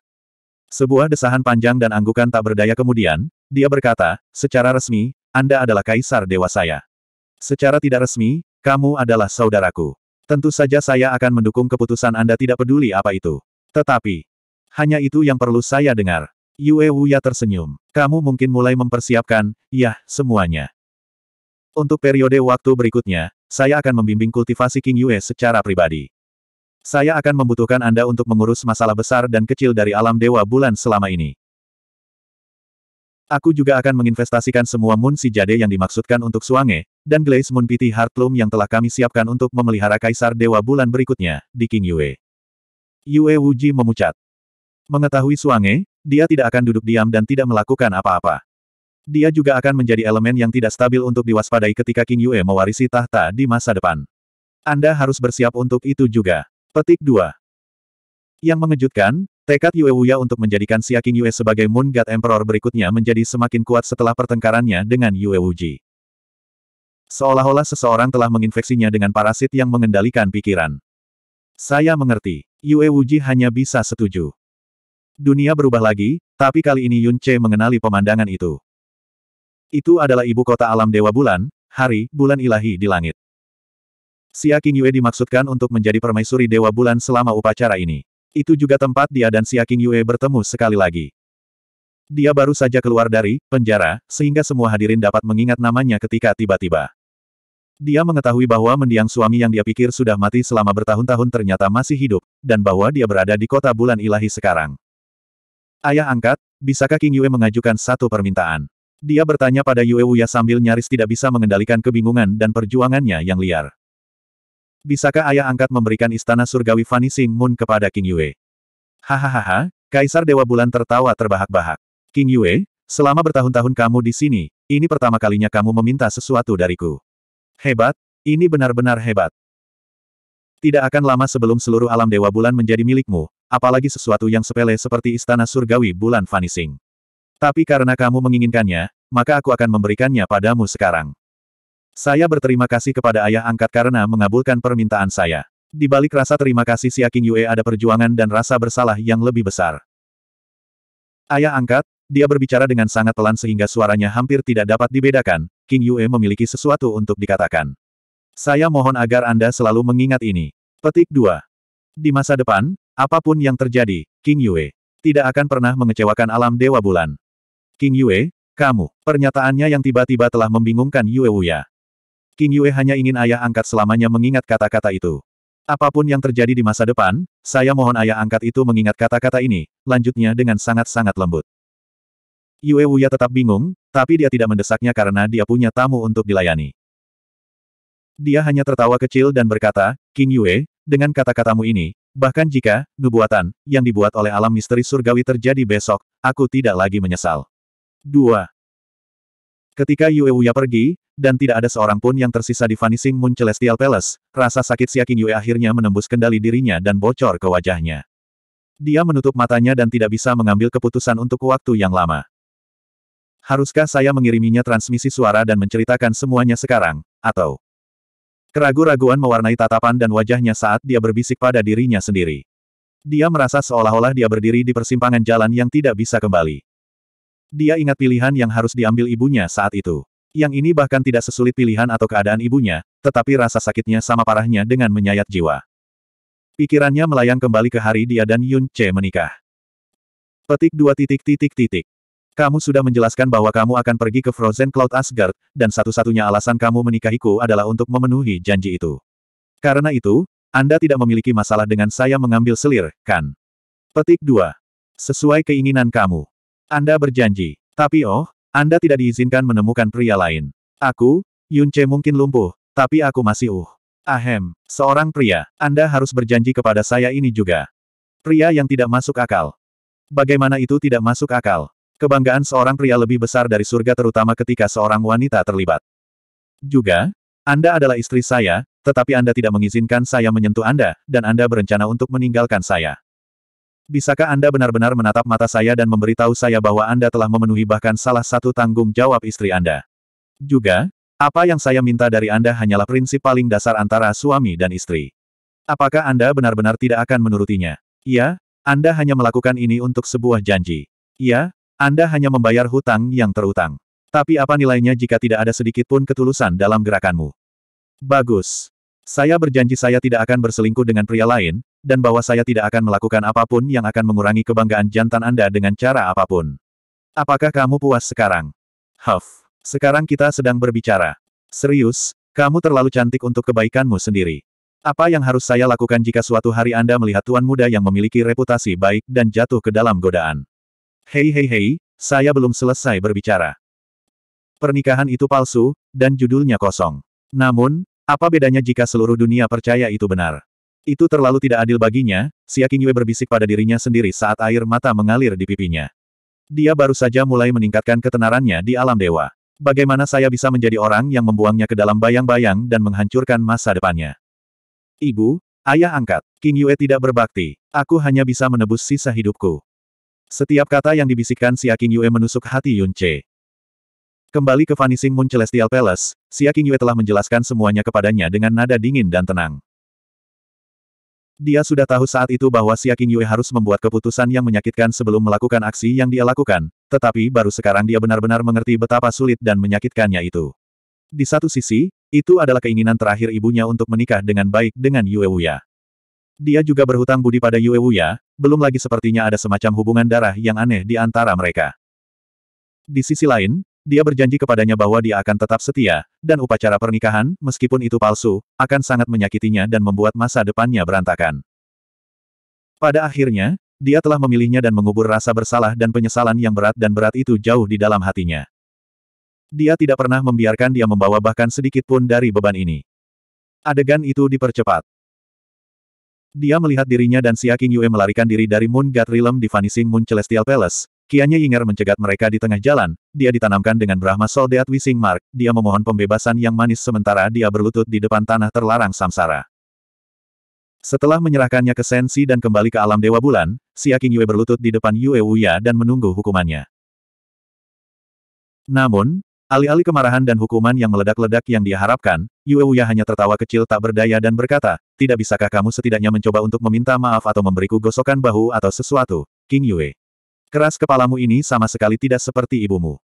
Sebuah desahan panjang dan anggukan tak berdaya kemudian, dia berkata, secara resmi, Anda adalah kaisar dewa saya. Secara tidak resmi, kamu adalah saudaraku. Tentu saja saya akan mendukung keputusan Anda tidak peduli apa itu. Tetapi, hanya itu yang perlu saya dengar. Yue Wuya tersenyum. Kamu mungkin mulai mempersiapkan, ya, semuanya. Untuk periode waktu berikutnya, saya akan membimbing kultivasi King Yue secara pribadi. Saya akan membutuhkan Anda untuk mengurus masalah besar dan kecil dari alam Dewa Bulan selama ini. Aku juga akan menginvestasikan semua Moon Si Jade yang dimaksudkan untuk Suange, dan Glaze Moon Pity Heartloom yang telah kami siapkan untuk memelihara Kaisar Dewa Bulan berikutnya, di King Yue. Yue Wuji memucat. Mengetahui Suange, dia tidak akan duduk diam dan tidak melakukan apa-apa. Dia juga akan menjadi elemen yang tidak stabil untuk diwaspadai ketika King Yue mewarisi tahta di masa depan. Anda harus bersiap untuk itu juga. Petik 2. Yang mengejutkan, tekad Yue Wuya untuk menjadikan Siaking Yue sebagai Moon God Emperor berikutnya menjadi semakin kuat setelah pertengkarannya dengan Yue Wuji. Seolah-olah seseorang telah menginfeksinya dengan parasit yang mengendalikan pikiran. Saya mengerti. Yue Wuji hanya bisa setuju. Dunia berubah lagi, tapi kali ini Yun Che mengenali pemandangan itu. Itu adalah ibu kota alam Dewa Bulan, hari, bulan ilahi di langit. Xia Qingyue dimaksudkan untuk menjadi permaisuri Dewa Bulan selama upacara ini. Itu juga tempat dia dan Xia Qingyue bertemu sekali lagi. Dia baru saja keluar dari penjara, sehingga semua hadirin dapat mengingat namanya ketika tiba-tiba. Dia mengetahui bahwa mendiang suami yang dia pikir sudah mati selama bertahun-tahun ternyata masih hidup, dan bahwa dia berada di kota bulan ilahi sekarang. Ayah angkat, bisakah King Yue mengajukan satu permintaan? Dia bertanya pada Yue Wuya sambil nyaris tidak bisa mengendalikan kebingungan dan perjuangannya yang liar bisakah ayah angkat memberikan istana surgawi Vanishing Moon kepada King Yue? Hahaha, Kaisar Dewa Bulan tertawa terbahak-bahak. King Yue, selama bertahun-tahun kamu di sini, ini pertama kalinya kamu meminta sesuatu dariku. Hebat, ini benar-benar hebat. Tidak akan lama sebelum seluruh alam Dewa Bulan menjadi milikmu, apalagi sesuatu yang sepele seperti istana surgawi Bulan Vanishing. Tapi karena kamu menginginkannya, maka aku akan memberikannya padamu sekarang. Saya berterima kasih kepada ayah angkat karena mengabulkan permintaan saya. Di balik rasa terima kasih Xia King Yue ada perjuangan dan rasa bersalah yang lebih besar. Ayah angkat, dia berbicara dengan sangat pelan sehingga suaranya hampir tidak dapat dibedakan, King Yue memiliki sesuatu untuk dikatakan. Saya mohon agar Anda selalu mengingat ini. Petik 2. Di masa depan, apapun yang terjadi, King Yue tidak akan pernah mengecewakan alam Dewa Bulan. King Yue, kamu, pernyataannya yang tiba-tiba telah membingungkan Yue Wuya. King Yue hanya ingin ayah angkat selamanya mengingat kata-kata itu. Apapun yang terjadi di masa depan, saya mohon ayah angkat itu mengingat kata-kata ini, lanjutnya dengan sangat-sangat lembut. Yue Wuya tetap bingung, tapi dia tidak mendesaknya karena dia punya tamu untuk dilayani. Dia hanya tertawa kecil dan berkata, King Yue, dengan kata-katamu ini, bahkan jika, nubuatan, yang dibuat oleh alam misteri surgawi terjadi besok, aku tidak lagi menyesal. 2. Ketika Yue Wuya pergi, dan tidak ada seorang pun yang tersisa di Vanishing Moon Celestial Palace, rasa sakit Siaking Yue akhirnya menembus kendali dirinya dan bocor ke wajahnya. Dia menutup matanya dan tidak bisa mengambil keputusan untuk waktu yang lama. Haruskah saya mengiriminya transmisi suara dan menceritakan semuanya sekarang, atau... Keragu-raguan mewarnai tatapan dan wajahnya saat dia berbisik pada dirinya sendiri. Dia merasa seolah-olah dia berdiri di persimpangan jalan yang tidak bisa kembali. Dia ingat pilihan yang harus diambil ibunya saat itu. Yang ini bahkan tidak sesulit pilihan atau keadaan ibunya, tetapi rasa sakitnya sama parahnya dengan menyayat jiwa. Pikirannya melayang kembali ke hari dia dan Yun Che menikah. Petik dua titik titik titik. Kamu sudah menjelaskan bahwa kamu akan pergi ke Frozen Cloud Asgard, dan satu-satunya alasan kamu menikahiku adalah untuk memenuhi janji itu. Karena itu, Anda tidak memiliki masalah dengan saya mengambil selir, kan? Petik 2. Sesuai keinginan kamu. Anda berjanji. Tapi oh, Anda tidak diizinkan menemukan pria lain. Aku, Yunce mungkin lumpuh, tapi aku masih uh. Ahem, seorang pria, Anda harus berjanji kepada saya ini juga. Pria yang tidak masuk akal. Bagaimana itu tidak masuk akal? Kebanggaan seorang pria lebih besar dari surga terutama ketika seorang wanita terlibat. Juga, Anda adalah istri saya, tetapi Anda tidak mengizinkan saya menyentuh Anda, dan Anda berencana untuk meninggalkan saya. Bisakah Anda benar-benar menatap mata saya dan memberitahu saya bahwa Anda telah memenuhi bahkan salah satu tanggung jawab istri Anda? Juga, apa yang saya minta dari Anda hanyalah prinsip paling dasar antara suami dan istri. Apakah Anda benar-benar tidak akan menurutinya? Ya, Anda hanya melakukan ini untuk sebuah janji. Ya, Anda hanya membayar hutang yang terutang. Tapi apa nilainya jika tidak ada sedikit pun ketulusan dalam gerakanmu? Bagus. Saya berjanji saya tidak akan berselingkuh dengan pria lain, dan bahwa saya tidak akan melakukan apapun yang akan mengurangi kebanggaan jantan Anda dengan cara apapun. Apakah kamu puas sekarang? Huff. Sekarang kita sedang berbicara. Serius, kamu terlalu cantik untuk kebaikanmu sendiri. Apa yang harus saya lakukan jika suatu hari Anda melihat tuan muda yang memiliki reputasi baik dan jatuh ke dalam godaan? Hei hei hei, saya belum selesai berbicara. Pernikahan itu palsu, dan judulnya kosong. Namun, apa bedanya jika seluruh dunia percaya itu benar? Itu terlalu tidak adil baginya, Xia Qingyue berbisik pada dirinya sendiri saat air mata mengalir di pipinya. Dia baru saja mulai meningkatkan ketenarannya di alam dewa. Bagaimana saya bisa menjadi orang yang membuangnya ke dalam bayang-bayang dan menghancurkan masa depannya? Ibu, ayah angkat, King Yue tidak berbakti. Aku hanya bisa menebus sisa hidupku. Setiap kata yang dibisikkan Siakin Yue menusuk hati Yun Kembali ke Vanishing Moon Celestial Palace, Xia Qingyue telah menjelaskan semuanya kepadanya dengan nada dingin dan tenang. Dia sudah tahu saat itu bahwa Xia Qingyue harus membuat keputusan yang menyakitkan sebelum melakukan aksi yang dia lakukan, tetapi baru sekarang dia benar-benar mengerti betapa sulit dan menyakitkannya itu. Di satu sisi, itu adalah keinginan terakhir ibunya untuk menikah dengan baik dengan Yue Wuya. Dia juga berhutang budi pada Yue Wuya, belum lagi sepertinya ada semacam hubungan darah yang aneh di antara mereka. Di sisi lain, dia berjanji kepadanya bahwa dia akan tetap setia, dan upacara pernikahan, meskipun itu palsu, akan sangat menyakitinya dan membuat masa depannya berantakan. Pada akhirnya, dia telah memilihnya dan mengubur rasa bersalah dan penyesalan yang berat dan berat itu jauh di dalam hatinya. Dia tidak pernah membiarkan dia membawa bahkan sedikit pun dari beban ini. Adegan itu dipercepat. Dia melihat dirinya dan Xia Qingyue melarikan diri dari Moon God Realm di Vanishing Moon Celestial Palace, Kianya Yinger mencegat mereka di tengah jalan, dia ditanamkan dengan Brahma Deat Wising Mark, dia memohon pembebasan yang manis sementara dia berlutut di depan tanah terlarang samsara. Setelah menyerahkannya ke Sensi dan kembali ke alam Dewa Bulan, Xia King Yue berlutut di depan Yue Wuya dan menunggu hukumannya. Namun, alih-alih kemarahan dan hukuman yang meledak-ledak yang dia harapkan, Yue Wuya hanya tertawa kecil tak berdaya dan berkata, tidak bisakah kamu setidaknya mencoba untuk meminta maaf atau memberiku gosokan bahu atau sesuatu, King Yue. Keras kepalamu ini sama sekali tidak seperti ibumu.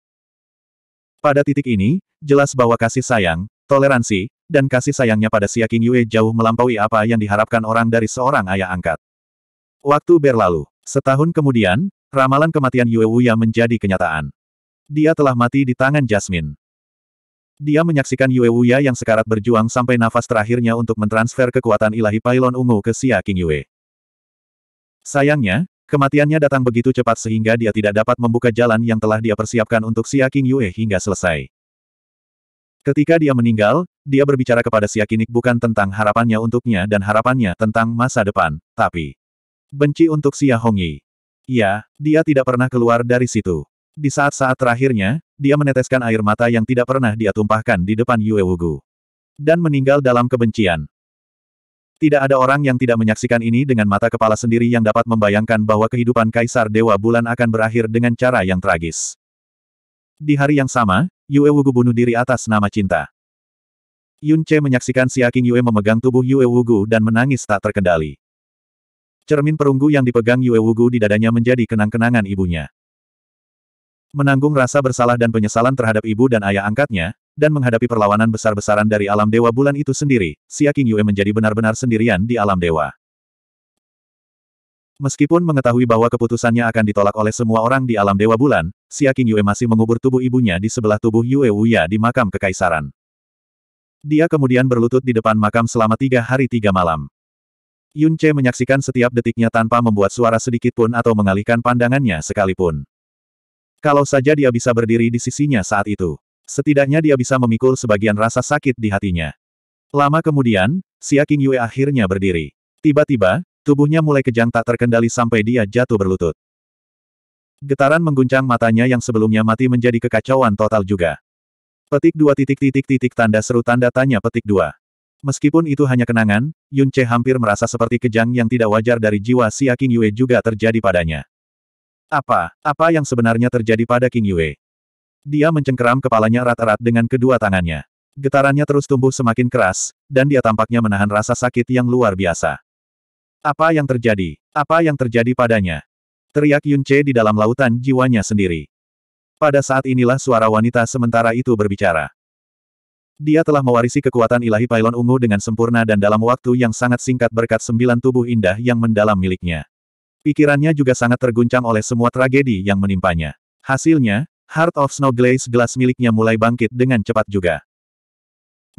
Pada titik ini, jelas bahwa kasih sayang, toleransi, dan kasih sayangnya pada Xia King Yue jauh melampaui apa yang diharapkan orang dari seorang ayah angkat. Waktu berlalu. Setahun kemudian, ramalan kematian Yue Wuya menjadi kenyataan. Dia telah mati di tangan Jasmine. Dia menyaksikan Yue Wuya yang sekarat berjuang sampai nafas terakhirnya untuk mentransfer kekuatan ilahi Pailon Ungu ke Xia King Yue. Sayangnya, Kematiannya datang begitu cepat sehingga dia tidak dapat membuka jalan yang telah dia persiapkan untuk Xia King Yue hingga selesai. Ketika dia meninggal, dia berbicara kepada Xia Kinik bukan tentang harapannya untuknya dan harapannya tentang masa depan, tapi benci untuk Xia Hongyi. Ya, dia tidak pernah keluar dari situ. Di saat-saat terakhirnya, dia meneteskan air mata yang tidak pernah dia tumpahkan di depan Yue Wugu. Dan meninggal dalam kebencian. Tidak ada orang yang tidak menyaksikan ini dengan mata kepala sendiri yang dapat membayangkan bahwa kehidupan Kaisar Dewa Bulan akan berakhir dengan cara yang tragis. Di hari yang sama, Yue Wugu bunuh diri atas nama cinta. Yun Che menyaksikan Siaking Yue memegang tubuh Yue Wugu dan menangis tak terkendali. Cermin perunggu yang dipegang Yue Wugu di dadanya menjadi kenang-kenangan ibunya. Menanggung rasa bersalah dan penyesalan terhadap ibu dan ayah angkatnya, dan menghadapi perlawanan besar-besaran dari alam dewa bulan itu sendiri, Xia King Yue menjadi benar-benar sendirian di alam dewa. Meskipun mengetahui bahwa keputusannya akan ditolak oleh semua orang di alam dewa bulan, Xia King Yue masih mengubur tubuh ibunya di sebelah tubuh Yue Wuya di makam kekaisaran. Dia kemudian berlutut di depan makam selama tiga hari tiga malam. Yun Che menyaksikan setiap detiknya tanpa membuat suara sedikit pun atau mengalihkan pandangannya sekalipun. Kalau saja dia bisa berdiri di sisinya saat itu. Setidaknya dia bisa memikul sebagian rasa sakit di hatinya. Lama kemudian, Xia King Yue akhirnya berdiri. Tiba-tiba, tubuhnya mulai kejang tak terkendali sampai dia jatuh berlutut. Getaran mengguncang matanya yang sebelumnya mati menjadi kekacauan total juga. Petik dua titik titik titik tanda seru tanda tanya petik dua. Meskipun itu hanya kenangan, Yun Che hampir merasa seperti kejang yang tidak wajar dari jiwa Xia King Yue juga terjadi padanya. Apa, apa yang sebenarnya terjadi pada King Yue? Dia mencengkeram kepalanya erat-erat dengan kedua tangannya. Getarannya terus tumbuh semakin keras, dan dia tampaknya menahan rasa sakit yang luar biasa. Apa yang terjadi? Apa yang terjadi padanya? Teriak Yunce di dalam lautan jiwanya sendiri. Pada saat inilah suara wanita sementara itu berbicara. Dia telah mewarisi kekuatan ilahi Pailon Ungu dengan sempurna dan dalam waktu yang sangat singkat berkat sembilan tubuh indah yang mendalam miliknya. Pikirannya juga sangat terguncang oleh semua tragedi yang menimpanya. Hasilnya, Heart of Snow Glaze gelas miliknya mulai bangkit dengan cepat juga.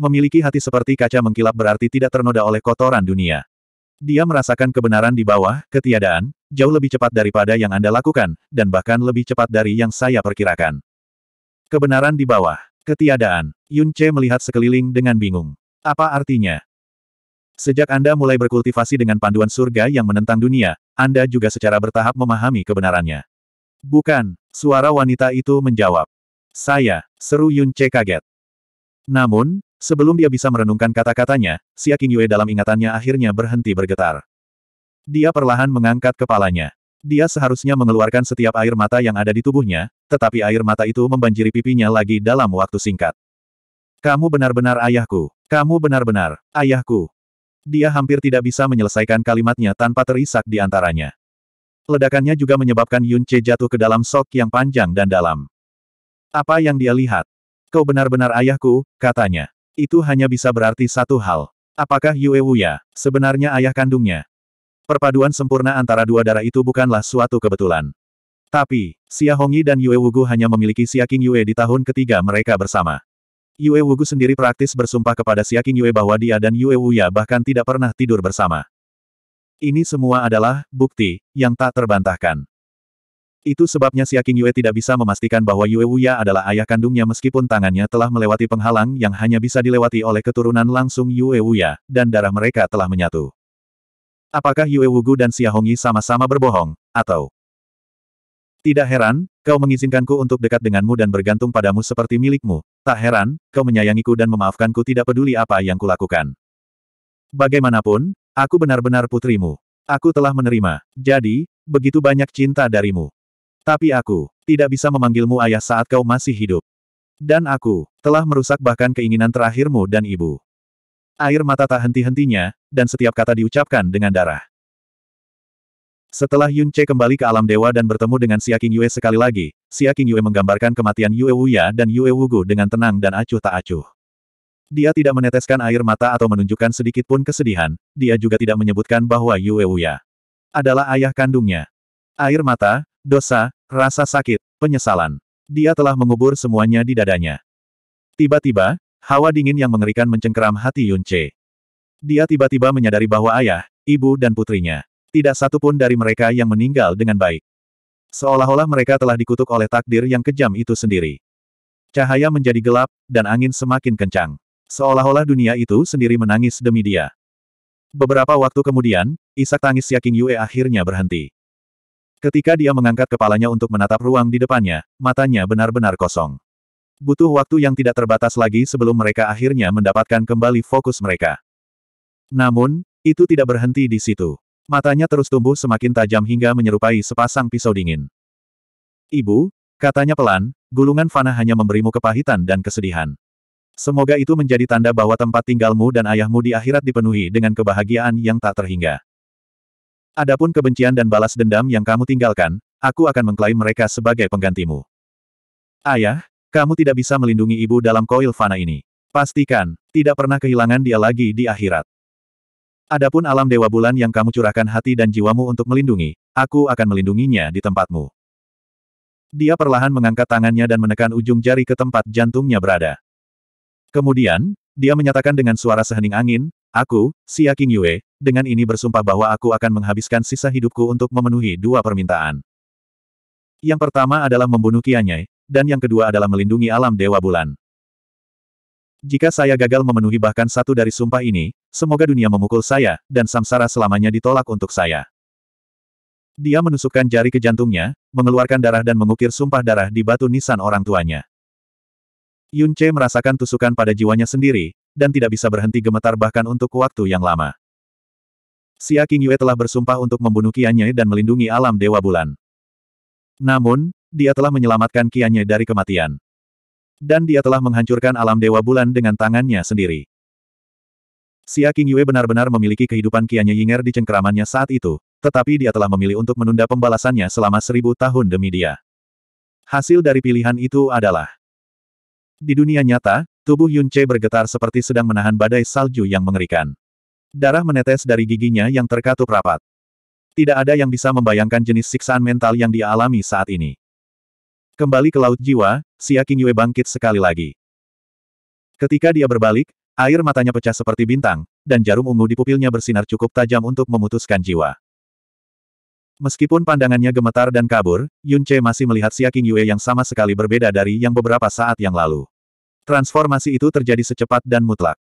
Memiliki hati seperti kaca mengkilap berarti tidak ternoda oleh kotoran dunia. Dia merasakan kebenaran di bawah, ketiadaan, jauh lebih cepat daripada yang Anda lakukan, dan bahkan lebih cepat dari yang saya perkirakan. Kebenaran di bawah, ketiadaan, Yun Che melihat sekeliling dengan bingung. Apa artinya? Sejak Anda mulai berkultivasi dengan panduan surga yang menentang dunia, Anda juga secara bertahap memahami kebenarannya. Bukan, suara wanita itu menjawab. Saya, seru Yun Che kaget. Namun, sebelum dia bisa merenungkan kata-katanya, Aking Yue dalam ingatannya akhirnya berhenti bergetar. Dia perlahan mengangkat kepalanya. Dia seharusnya mengeluarkan setiap air mata yang ada di tubuhnya, tetapi air mata itu membanjiri pipinya lagi dalam waktu singkat. Kamu benar-benar ayahku. Kamu benar-benar ayahku. Dia hampir tidak bisa menyelesaikan kalimatnya tanpa terisak di antaranya. Ledakannya juga menyebabkan Yun Che jatuh ke dalam sok yang panjang dan dalam. Apa yang dia lihat? Kau benar-benar ayahku, katanya. Itu hanya bisa berarti satu hal. Apakah Yue Wuya, sebenarnya ayah kandungnya? Perpaduan sempurna antara dua darah itu bukanlah suatu kebetulan. Tapi, Xia Hongyi dan Yue Wugu hanya memiliki Xia King Yue di tahun ketiga mereka bersama. Yue Wugu sendiri praktis bersumpah kepada Xia King Yue bahwa dia dan Yue Wuya bahkan tidak pernah tidur bersama. Ini semua adalah bukti yang tak terbantahkan. Itu sebabnya Siaking Yue tidak bisa memastikan bahwa Yue Wuya adalah ayah kandungnya meskipun tangannya telah melewati penghalang yang hanya bisa dilewati oleh keturunan langsung Yue Wuya, dan darah mereka telah menyatu. Apakah Yue Wugu dan Xia Hongyi sama-sama berbohong, atau... Tidak heran, kau mengizinkanku untuk dekat denganmu dan bergantung padamu seperti milikmu. Tak heran, kau menyayangiku dan memaafkanku tidak peduli apa yang kulakukan. Bagaimanapun, Aku benar-benar putrimu. Aku telah menerima. Jadi, begitu banyak cinta darimu. Tapi aku tidak bisa memanggilmu ayah saat kau masih hidup. Dan aku telah merusak bahkan keinginan terakhirmu dan ibu. Air mata tak henti-hentinya, dan setiap kata diucapkan dengan darah. Setelah Yun Che kembali ke alam dewa dan bertemu dengan Siakin Yue sekali lagi, Siakin Yue menggambarkan kematian Yue Wuya dan Yue Wugu dengan tenang dan acuh tak acuh. Dia tidak meneteskan air mata atau menunjukkan sedikit pun kesedihan, dia juga tidak menyebutkan bahwa Yue Wuya adalah ayah kandungnya. Air mata, dosa, rasa sakit, penyesalan. Dia telah mengubur semuanya di dadanya. Tiba-tiba, hawa dingin yang mengerikan mencengkeram hati Yun Che. Dia tiba-tiba menyadari bahwa ayah, ibu dan putrinya. Tidak satu pun dari mereka yang meninggal dengan baik. Seolah-olah mereka telah dikutuk oleh takdir yang kejam itu sendiri. Cahaya menjadi gelap, dan angin semakin kencang. Seolah-olah dunia itu sendiri menangis demi dia. Beberapa waktu kemudian, isak tangis Yaking Yue akhirnya berhenti. Ketika dia mengangkat kepalanya untuk menatap ruang di depannya, matanya benar-benar kosong. Butuh waktu yang tidak terbatas lagi sebelum mereka akhirnya mendapatkan kembali fokus mereka. Namun, itu tidak berhenti di situ. Matanya terus tumbuh semakin tajam hingga menyerupai sepasang pisau dingin. Ibu, katanya pelan, gulungan Fana hanya memberimu kepahitan dan kesedihan. Semoga itu menjadi tanda bahwa tempat tinggalmu dan ayahmu di akhirat dipenuhi dengan kebahagiaan yang tak terhingga. Adapun kebencian dan balas dendam yang kamu tinggalkan, aku akan mengklaim mereka sebagai penggantimu. Ayah, kamu tidak bisa melindungi ibu dalam koil fana ini. Pastikan, tidak pernah kehilangan dia lagi di akhirat. Adapun alam dewa bulan yang kamu curahkan hati dan jiwamu untuk melindungi, aku akan melindunginya di tempatmu. Dia perlahan mengangkat tangannya dan menekan ujung jari ke tempat jantungnya berada. Kemudian, dia menyatakan dengan suara sehening angin, Aku, Xia King Yue, dengan ini bersumpah bahwa aku akan menghabiskan sisa hidupku untuk memenuhi dua permintaan. Yang pertama adalah membunuh Kianyai, dan yang kedua adalah melindungi alam Dewa Bulan. Jika saya gagal memenuhi bahkan satu dari sumpah ini, semoga dunia memukul saya, dan samsara selamanya ditolak untuk saya. Dia menusukkan jari ke jantungnya, mengeluarkan darah dan mengukir sumpah darah di batu nisan orang tuanya. Yun Che merasakan tusukan pada jiwanya sendiri, dan tidak bisa berhenti gemetar bahkan untuk waktu yang lama. Xia King Yue telah bersumpah untuk membunuh Kianye dan melindungi alam Dewa Bulan. Namun, dia telah menyelamatkan Kianye dari kematian. Dan dia telah menghancurkan alam Dewa Bulan dengan tangannya sendiri. Xia King Yue benar-benar memiliki kehidupan Kianye Yinger di cengkeramannya saat itu, tetapi dia telah memilih untuk menunda pembalasannya selama seribu tahun demi dia. Hasil dari pilihan itu adalah di dunia nyata, tubuh Yun Che bergetar seperti sedang menahan badai salju yang mengerikan. Darah menetes dari giginya yang terkatup rapat. Tidak ada yang bisa membayangkan jenis siksaan mental yang dialami saat ini. Kembali ke Laut Jiwa, Xia Qingyue bangkit sekali lagi. Ketika dia berbalik, air matanya pecah seperti bintang, dan jarum ungu di pupilnya bersinar cukup tajam untuk memutuskan jiwa. Meskipun pandangannya gemetar dan kabur, Yun Che masih melihat Xia King Yue yang sama sekali berbeda dari yang beberapa saat yang lalu. Transformasi itu terjadi secepat dan mutlak.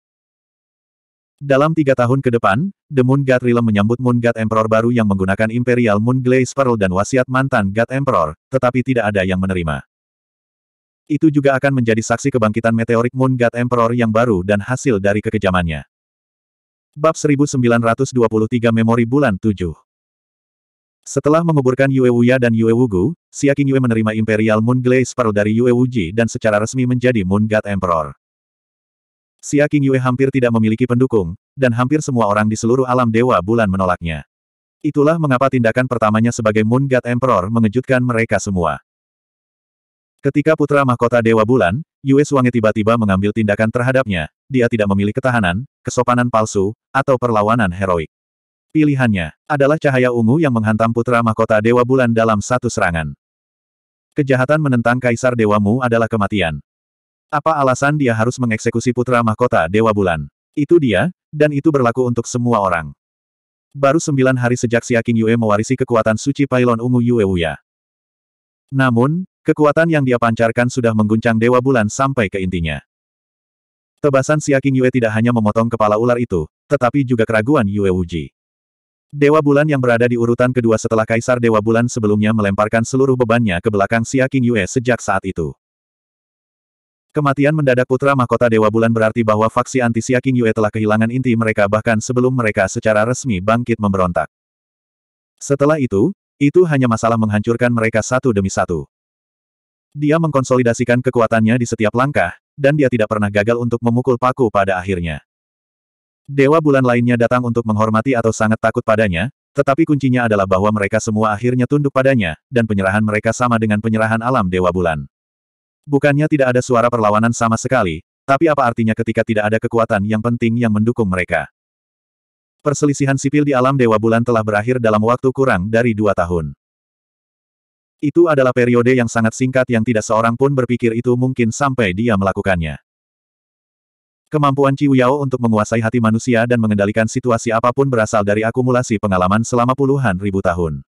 Dalam tiga tahun ke depan, The Moon God Realm menyambut Moon God Emperor baru yang menggunakan Imperial Moon Glaze Pearl dan wasiat mantan God Emperor, tetapi tidak ada yang menerima. Itu juga akan menjadi saksi kebangkitan meteorik Moon God Emperor yang baru dan hasil dari kekejamannya. Bab 1923 Memori Bulan 7 setelah menguburkan Yue Wuya dan Yue Wugu, Siaking Yue menerima Imperial Moon Glaze Pearl dari Yue Wuji dan secara resmi menjadi Moon God Emperor. Siaking Yue hampir tidak memiliki pendukung, dan hampir semua orang di seluruh alam Dewa Bulan menolaknya. Itulah mengapa tindakan pertamanya sebagai Moon God Emperor mengejutkan mereka semua. Ketika putra mahkota Dewa Bulan, Yue Suange tiba-tiba mengambil tindakan terhadapnya, dia tidak memilih ketahanan, kesopanan palsu, atau perlawanan heroik. Pilihannya adalah cahaya ungu yang menghantam putra mahkota Dewa Bulan dalam satu serangan. Kejahatan menentang Kaisar Dewamu adalah kematian. Apa alasan dia harus mengeksekusi putra mahkota Dewa Bulan? Itu dia, dan itu berlaku untuk semua orang. Baru sembilan hari sejak Siaking Yue mewarisi kekuatan suci Pailon Ungu Yue Wuya. Namun, kekuatan yang dia pancarkan sudah mengguncang Dewa Bulan sampai ke intinya. Tebasan Siaking Yue tidak hanya memotong kepala ular itu, tetapi juga keraguan Yue Wuji. Dewa Bulan yang berada di urutan kedua setelah Kaisar Dewa Bulan sebelumnya melemparkan seluruh bebannya ke belakang Xia King Yue sejak saat itu. Kematian mendadak putra mahkota Dewa Bulan berarti bahwa faksi anti Xia King Yue telah kehilangan inti mereka bahkan sebelum mereka secara resmi bangkit memberontak. Setelah itu, itu hanya masalah menghancurkan mereka satu demi satu. Dia mengkonsolidasikan kekuatannya di setiap langkah, dan dia tidak pernah gagal untuk memukul paku pada akhirnya. Dewa bulan lainnya datang untuk menghormati atau sangat takut padanya, tetapi kuncinya adalah bahwa mereka semua akhirnya tunduk padanya, dan penyerahan mereka sama dengan penyerahan alam Dewa bulan. Bukannya tidak ada suara perlawanan sama sekali, tapi apa artinya ketika tidak ada kekuatan yang penting yang mendukung mereka? Perselisihan sipil di alam Dewa bulan telah berakhir dalam waktu kurang dari dua tahun. Itu adalah periode yang sangat singkat yang tidak seorang pun berpikir itu mungkin sampai dia melakukannya. Kemampuan Ciu Yao untuk menguasai hati manusia dan mengendalikan situasi apapun berasal dari akumulasi pengalaman selama puluhan ribu tahun.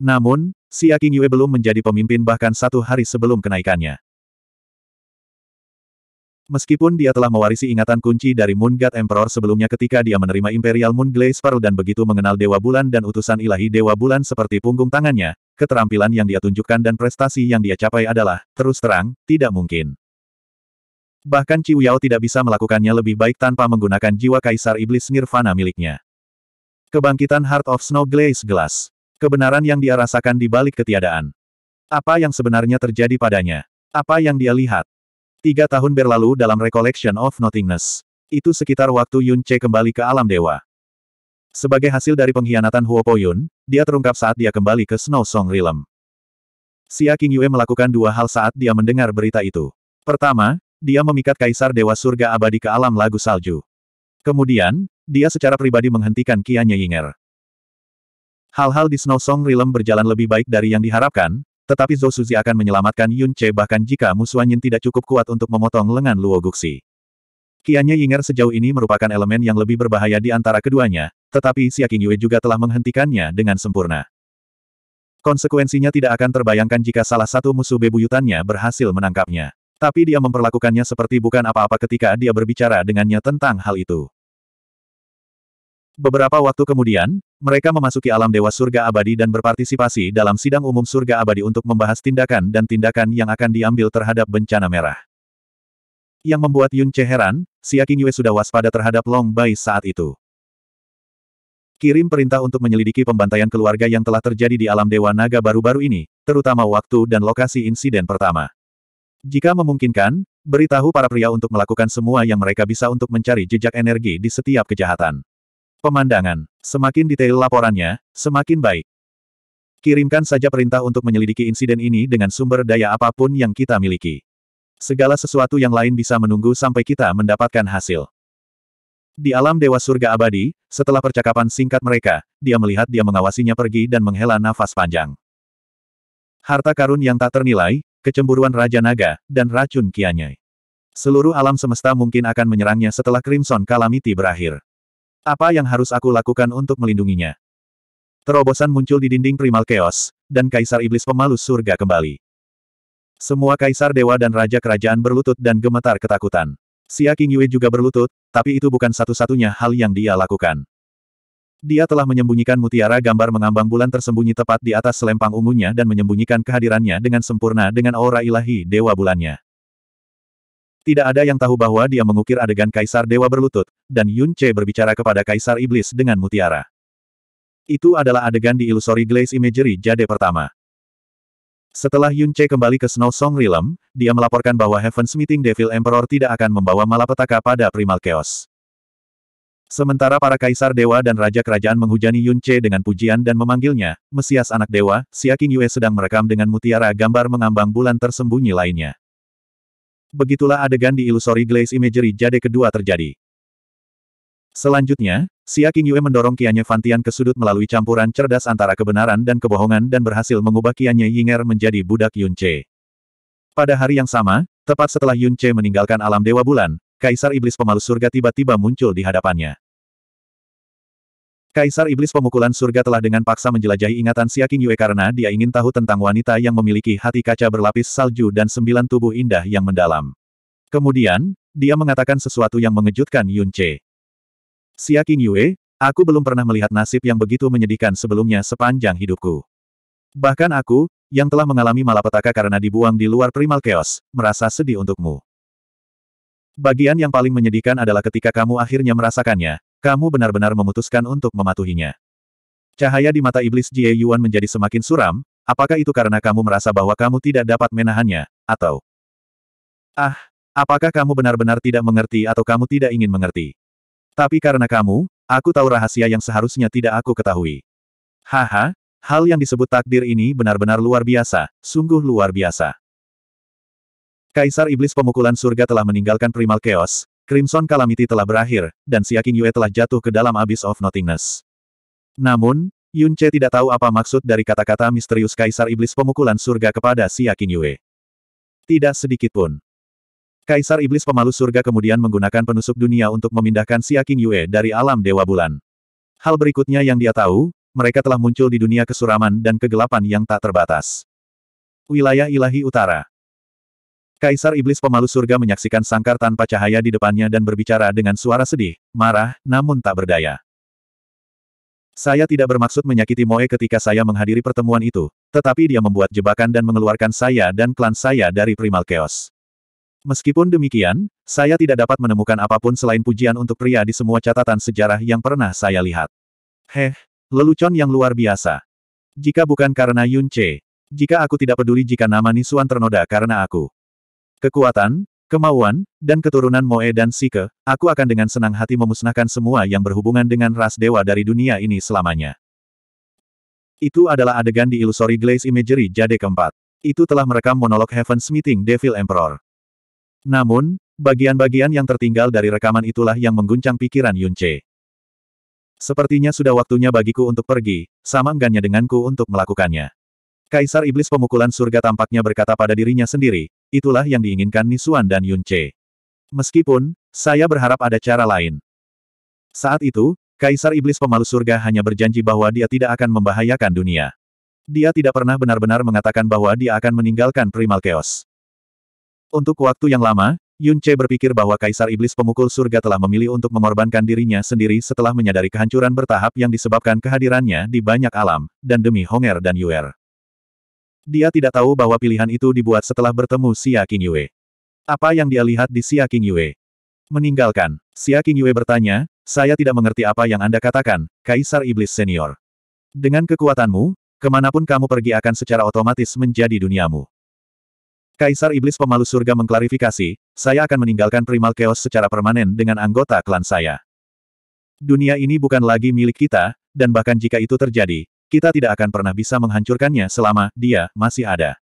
Namun, Si Aking Yue belum menjadi pemimpin bahkan satu hari sebelum kenaikannya. Meskipun dia telah mewarisi ingatan kunci dari Moon God Emperor sebelumnya ketika dia menerima Imperial Moon Glaze Pearl dan begitu mengenal Dewa Bulan dan utusan ilahi Dewa Bulan seperti punggung tangannya, keterampilan yang dia tunjukkan dan prestasi yang dia capai adalah, terus terang, tidak mungkin. Bahkan Ciu Yao tidak bisa melakukannya lebih baik tanpa menggunakan jiwa kaisar iblis nirvana miliknya. Kebangkitan Heart of Snow Glaze Glass. Kebenaran yang dia rasakan di balik ketiadaan. Apa yang sebenarnya terjadi padanya? Apa yang dia lihat? Tiga tahun berlalu dalam Recollection of Nothingness. Itu sekitar waktu Yun Che kembali ke alam dewa. Sebagai hasil dari pengkhianatan Huo Po Yun, dia terungkap saat dia kembali ke Snow Song Realm. Xia King Yue melakukan dua hal saat dia mendengar berita itu. Pertama, dia memikat Kaisar Dewa Surga Abadi ke alam lagu salju. Kemudian, dia secara pribadi menghentikan Kianya Yinger. Hal-hal di Snow Song Realm berjalan lebih baik dari yang diharapkan, tetapi Zhou Suzi akan menyelamatkan Yun Che bahkan jika musuhannya tidak cukup kuat untuk memotong lengan Luo Guxi. Kianya Yinger sejauh ini merupakan elemen yang lebih berbahaya di antara keduanya, tetapi Xiaking Yue juga telah menghentikannya dengan sempurna. Konsekuensinya tidak akan terbayangkan jika salah satu musuh bebuyutannya berhasil menangkapnya. Tapi dia memperlakukannya seperti bukan apa-apa ketika dia berbicara dengannya tentang hal itu. Beberapa waktu kemudian, mereka memasuki alam Dewa Surga Abadi dan berpartisipasi dalam sidang umum Surga Abadi untuk membahas tindakan dan tindakan yang akan diambil terhadap bencana merah. Yang membuat Yun Che heran, Siaking Yue sudah waspada terhadap Long Bai saat itu. Kirim perintah untuk menyelidiki pembantaian keluarga yang telah terjadi di alam Dewa Naga baru-baru ini, terutama waktu dan lokasi insiden pertama. Jika memungkinkan, beritahu para pria untuk melakukan semua yang mereka bisa untuk mencari jejak energi di setiap kejahatan. Pemandangan. Semakin detail laporannya, semakin baik. Kirimkan saja perintah untuk menyelidiki insiden ini dengan sumber daya apapun yang kita miliki. Segala sesuatu yang lain bisa menunggu sampai kita mendapatkan hasil. Di alam Dewa Surga Abadi, setelah percakapan singkat mereka, dia melihat dia mengawasinya pergi dan menghela nafas panjang. Harta karun yang tak ternilai, kecemburuan Raja Naga, dan racun kianyai. Seluruh alam semesta mungkin akan menyerangnya setelah Crimson Calamity berakhir. Apa yang harus aku lakukan untuk melindunginya? Terobosan muncul di dinding primal chaos, dan Kaisar Iblis Pemalu surga kembali. Semua Kaisar Dewa dan Raja Kerajaan berlutut dan gemetar ketakutan. Xia Yue juga berlutut, tapi itu bukan satu-satunya hal yang dia lakukan. Dia telah menyembunyikan mutiara gambar mengambang bulan tersembunyi tepat di atas selempang ungunya dan menyembunyikan kehadirannya dengan sempurna dengan aura ilahi dewa bulannya. Tidak ada yang tahu bahwa dia mengukir adegan Kaisar Dewa berlutut, dan Yun Che berbicara kepada Kaisar Iblis dengan mutiara. Itu adalah adegan di Illusory Glaze Imagery Jade pertama. Setelah Yun Che kembali ke Snow Song Realm, dia melaporkan bahwa Heaven's Meeting Devil Emperor tidak akan membawa malapetaka pada Primal Chaos. Sementara para kaisar dewa dan raja kerajaan menghujani Yun Che dengan pujian dan memanggilnya, Mesias anak dewa, Siakin Yue sedang merekam dengan mutiara gambar mengambang bulan tersembunyi lainnya. Begitulah adegan di Illusory Glaze Imagery Jade kedua terjadi. Selanjutnya, Siakin Yue mendorong kiannya Fantian ke sudut melalui campuran cerdas antara kebenaran dan kebohongan dan berhasil mengubah kiannya Yinger menjadi budak Yun Che. Pada hari yang sama, tepat setelah Yun Che meninggalkan alam Dewa Bulan, Kaisar Iblis Pemalu Surga tiba-tiba muncul di hadapannya. Kaisar Iblis Pemukulan Surga telah dengan paksa menjelajahi ingatan Siaking Yue karena dia ingin tahu tentang wanita yang memiliki hati kaca berlapis salju dan sembilan tubuh indah yang mendalam. Kemudian, dia mengatakan sesuatu yang mengejutkan Yun Che. Siaking Yue, aku belum pernah melihat nasib yang begitu menyedihkan sebelumnya sepanjang hidupku. Bahkan aku, yang telah mengalami malapetaka karena dibuang di luar primal chaos, merasa sedih untukmu. Bagian yang paling menyedihkan adalah ketika kamu akhirnya merasakannya, kamu benar-benar memutuskan untuk mematuhinya. Cahaya di mata iblis Jie Yuan menjadi semakin suram, apakah itu karena kamu merasa bahwa kamu tidak dapat menahannya, atau... Ah, apakah kamu benar-benar tidak mengerti atau kamu tidak ingin mengerti? Tapi karena kamu, aku tahu rahasia yang seharusnya tidak aku ketahui. Haha, hal yang disebut takdir ini benar-benar luar biasa, sungguh luar biasa. Kaisar Iblis Pemukulan Surga telah meninggalkan Primal Chaos, Crimson Calamity telah berakhir, dan Siaking Yue telah jatuh ke dalam Abyss of Nothingness. Namun, Yun Che tidak tahu apa maksud dari kata-kata misterius Kaisar Iblis pemukulan surga kepada Siaking Yue. Tidak sedikit pun. Kaisar Iblis Pemalu Surga kemudian menggunakan penusuk dunia untuk memindahkan Siaking Yue dari alam Dewa Bulan. Hal berikutnya yang dia tahu, mereka telah muncul di dunia kesuraman dan kegelapan yang tak terbatas. Wilayah Ilahi Utara Kaisar Iblis Pemalu Surga menyaksikan sangkar tanpa cahaya di depannya dan berbicara dengan suara sedih, marah, namun tak berdaya. Saya tidak bermaksud menyakiti Moe ketika saya menghadiri pertemuan itu, tetapi dia membuat jebakan dan mengeluarkan saya dan klan saya dari Primal Chaos. Meskipun demikian, saya tidak dapat menemukan apapun selain pujian untuk pria di semua catatan sejarah yang pernah saya lihat. Heh, lelucon yang luar biasa. Jika bukan karena Yun jika aku tidak peduli jika nama Nisuan ternoda karena aku, Kekuatan, kemauan, dan keturunan Moe dan Sike, aku akan dengan senang hati memusnahkan semua yang berhubungan dengan ras dewa dari dunia ini selamanya. Itu adalah adegan di Illusory Glaze Imagery Jade keempat. Itu telah merekam monolog Heaven's Meeting Devil Emperor. Namun, bagian-bagian yang tertinggal dari rekaman itulah yang mengguncang pikiran Yunche. Sepertinya sudah waktunya bagiku untuk pergi, sama enggannya denganku untuk melakukannya. Kaisar Iblis Pemukulan Surga tampaknya berkata pada dirinya sendiri, Itulah yang diinginkan Nisuan dan Yun Meskipun, saya berharap ada cara lain. Saat itu, Kaisar Iblis Pemalu Surga hanya berjanji bahwa dia tidak akan membahayakan dunia. Dia tidak pernah benar-benar mengatakan bahwa dia akan meninggalkan Primal Chaos. Untuk waktu yang lama, Yun berpikir bahwa Kaisar Iblis Pemukul Surga telah memilih untuk mengorbankan dirinya sendiri setelah menyadari kehancuran bertahap yang disebabkan kehadirannya di banyak alam, dan demi Honger dan Yuer. Dia tidak tahu bahwa pilihan itu dibuat setelah bertemu Xia Qingyue. Apa yang dia lihat di Xia Qingyue? Meninggalkan. Xia Qingyue bertanya, saya tidak mengerti apa yang Anda katakan, Kaisar Iblis Senior. Dengan kekuatanmu, kemanapun kamu pergi akan secara otomatis menjadi duniamu. Kaisar Iblis Pemalu Surga mengklarifikasi, saya akan meninggalkan Primal Chaos secara permanen dengan anggota klan saya. Dunia ini bukan lagi milik kita, dan bahkan jika itu terjadi, kita tidak akan pernah bisa menghancurkannya selama dia masih ada.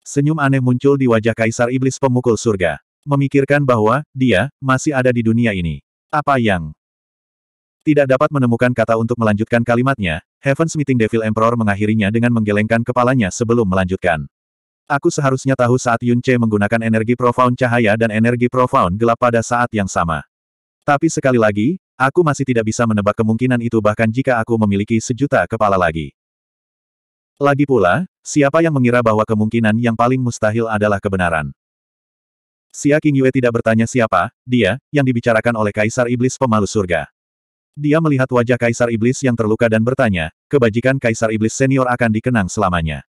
Senyum aneh muncul di wajah Kaisar Iblis Pemukul Surga. Memikirkan bahwa dia masih ada di dunia ini. Apa yang tidak dapat menemukan kata untuk melanjutkan kalimatnya, Heaven's Meeting Devil Emperor mengakhirinya dengan menggelengkan kepalanya sebelum melanjutkan. Aku seharusnya tahu saat Yun Che menggunakan energi profound cahaya dan energi profound gelap pada saat yang sama. Tapi sekali lagi, Aku masih tidak bisa menebak kemungkinan itu bahkan jika aku memiliki sejuta kepala lagi. Lagi pula, siapa yang mengira bahwa kemungkinan yang paling mustahil adalah kebenaran? Xia Qingyue tidak bertanya siapa, dia, yang dibicarakan oleh Kaisar Iblis Pemalu Surga. Dia melihat wajah Kaisar Iblis yang terluka dan bertanya, kebajikan Kaisar Iblis senior akan dikenang selamanya.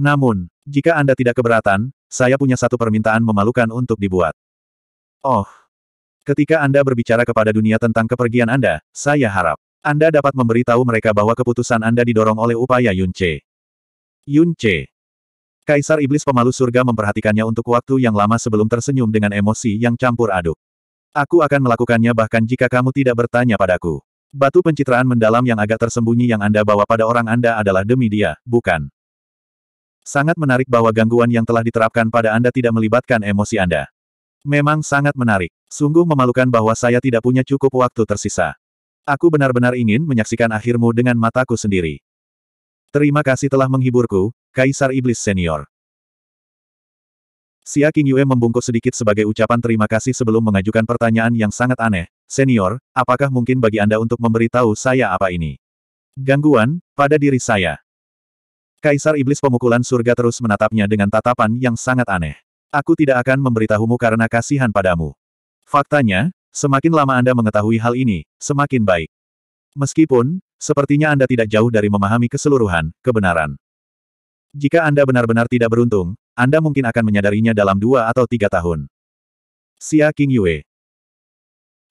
Namun, jika Anda tidak keberatan, saya punya satu permintaan memalukan untuk dibuat. Oh, Ketika Anda berbicara kepada dunia tentang kepergian Anda, saya harap Anda dapat memberitahu mereka bahwa keputusan Anda didorong oleh upaya Yun Che. Kaisar Iblis Pemalu Surga memperhatikannya untuk waktu yang lama sebelum tersenyum dengan emosi yang campur aduk. Aku akan melakukannya bahkan jika kamu tidak bertanya padaku. Batu pencitraan mendalam yang agak tersembunyi yang Anda bawa pada orang Anda adalah demi dia, bukan. Sangat menarik bahwa gangguan yang telah diterapkan pada Anda tidak melibatkan emosi Anda. Memang sangat menarik. Sungguh memalukan bahwa saya tidak punya cukup waktu tersisa. Aku benar-benar ingin menyaksikan akhirmu dengan mataku sendiri. Terima kasih telah menghiburku, Kaisar Iblis Senior. Xia King Yue membungkuk sedikit sebagai ucapan terima kasih sebelum mengajukan pertanyaan yang sangat aneh. Senior, apakah mungkin bagi Anda untuk memberitahu saya apa ini? Gangguan, pada diri saya. Kaisar Iblis Pemukulan Surga terus menatapnya dengan tatapan yang sangat aneh. Aku tidak akan memberitahumu karena kasihan padamu. Faktanya, semakin lama Anda mengetahui hal ini, semakin baik. Meskipun, sepertinya Anda tidak jauh dari memahami keseluruhan, kebenaran. Jika Anda benar-benar tidak beruntung, Anda mungkin akan menyadarinya dalam dua atau tiga tahun. Xia King Yue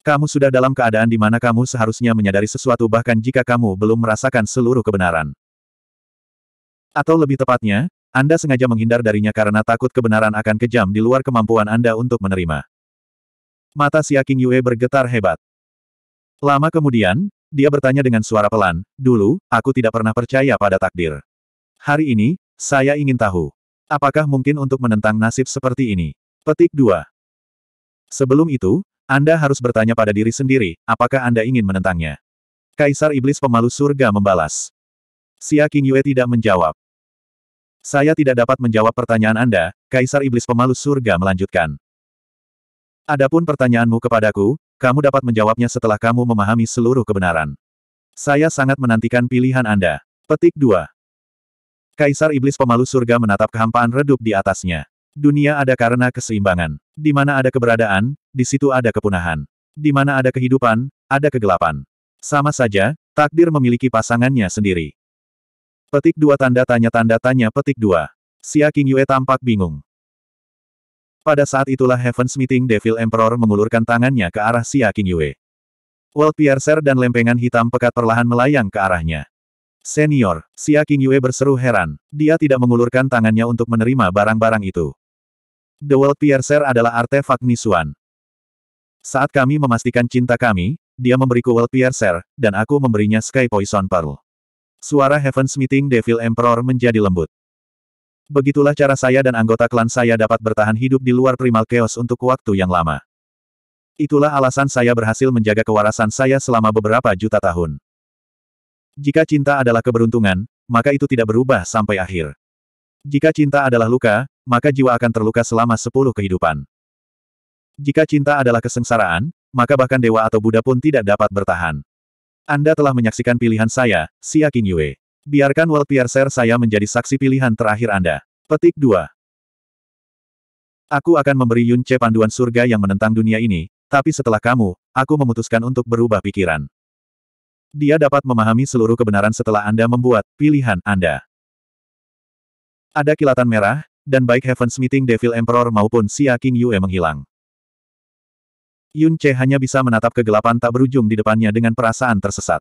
Kamu sudah dalam keadaan di mana kamu seharusnya menyadari sesuatu bahkan jika kamu belum merasakan seluruh kebenaran. Atau lebih tepatnya, anda sengaja menghindar darinya karena takut kebenaran akan kejam di luar kemampuan Anda untuk menerima. Mata Siaking Yue bergetar hebat. Lama kemudian, dia bertanya dengan suara pelan, dulu, aku tidak pernah percaya pada takdir. Hari ini, saya ingin tahu. Apakah mungkin untuk menentang nasib seperti ini? Petik 2. Sebelum itu, Anda harus bertanya pada diri sendiri, apakah Anda ingin menentangnya? Kaisar Iblis Pemalu Surga membalas. Xia Yue tidak menjawab. Saya tidak dapat menjawab pertanyaan Anda, Kaisar Iblis Pemalu Surga melanjutkan. Adapun pertanyaanmu kepadaku, kamu dapat menjawabnya setelah kamu memahami seluruh kebenaran. Saya sangat menantikan pilihan Anda. Petik 2. Kaisar Iblis Pemalu Surga menatap kehampaan redup di atasnya. Dunia ada karena keseimbangan. Di mana ada keberadaan, di situ ada kepunahan. Di mana ada kehidupan, ada kegelapan. Sama saja, takdir memiliki pasangannya sendiri. Petik dua tanda tanya tanda tanya petik dua. Xia King Yue tampak bingung. Pada saat itulah Heaven's Meeting Devil Emperor mengulurkan tangannya ke arah Xia King Yue. World piercer dan lempengan hitam pekat perlahan melayang ke arahnya. Senior, Xia King Yue berseru heran. Dia tidak mengulurkan tangannya untuk menerima barang-barang itu. The World Piercer adalah artefak Nisuan. Saat kami memastikan cinta kami, dia memberiku World Piercer, dan aku memberinya Sky Poison Pearl. Suara Heaven's Meeting Devil Emperor menjadi lembut. Begitulah cara saya dan anggota klan saya dapat bertahan hidup di luar primal chaos untuk waktu yang lama. Itulah alasan saya berhasil menjaga kewarasan saya selama beberapa juta tahun. Jika cinta adalah keberuntungan, maka itu tidak berubah sampai akhir. Jika cinta adalah luka, maka jiwa akan terluka selama sepuluh kehidupan. Jika cinta adalah kesengsaraan, maka bahkan dewa atau Buddha pun tidak dapat bertahan. Anda telah menyaksikan pilihan saya, Xia Qingyue. Yue. Biarkan World Piercer saya menjadi saksi pilihan terakhir Anda. Petik 2. Aku akan memberi Yun Che panduan surga yang menentang dunia ini, tapi setelah kamu, aku memutuskan untuk berubah pikiran. Dia dapat memahami seluruh kebenaran setelah Anda membuat pilihan Anda. Ada kilatan merah, dan baik Heaven's Meeting Devil Emperor maupun Xia Qingyue Yue menghilang. Yun Che hanya bisa menatap kegelapan tak berujung di depannya dengan perasaan tersesat.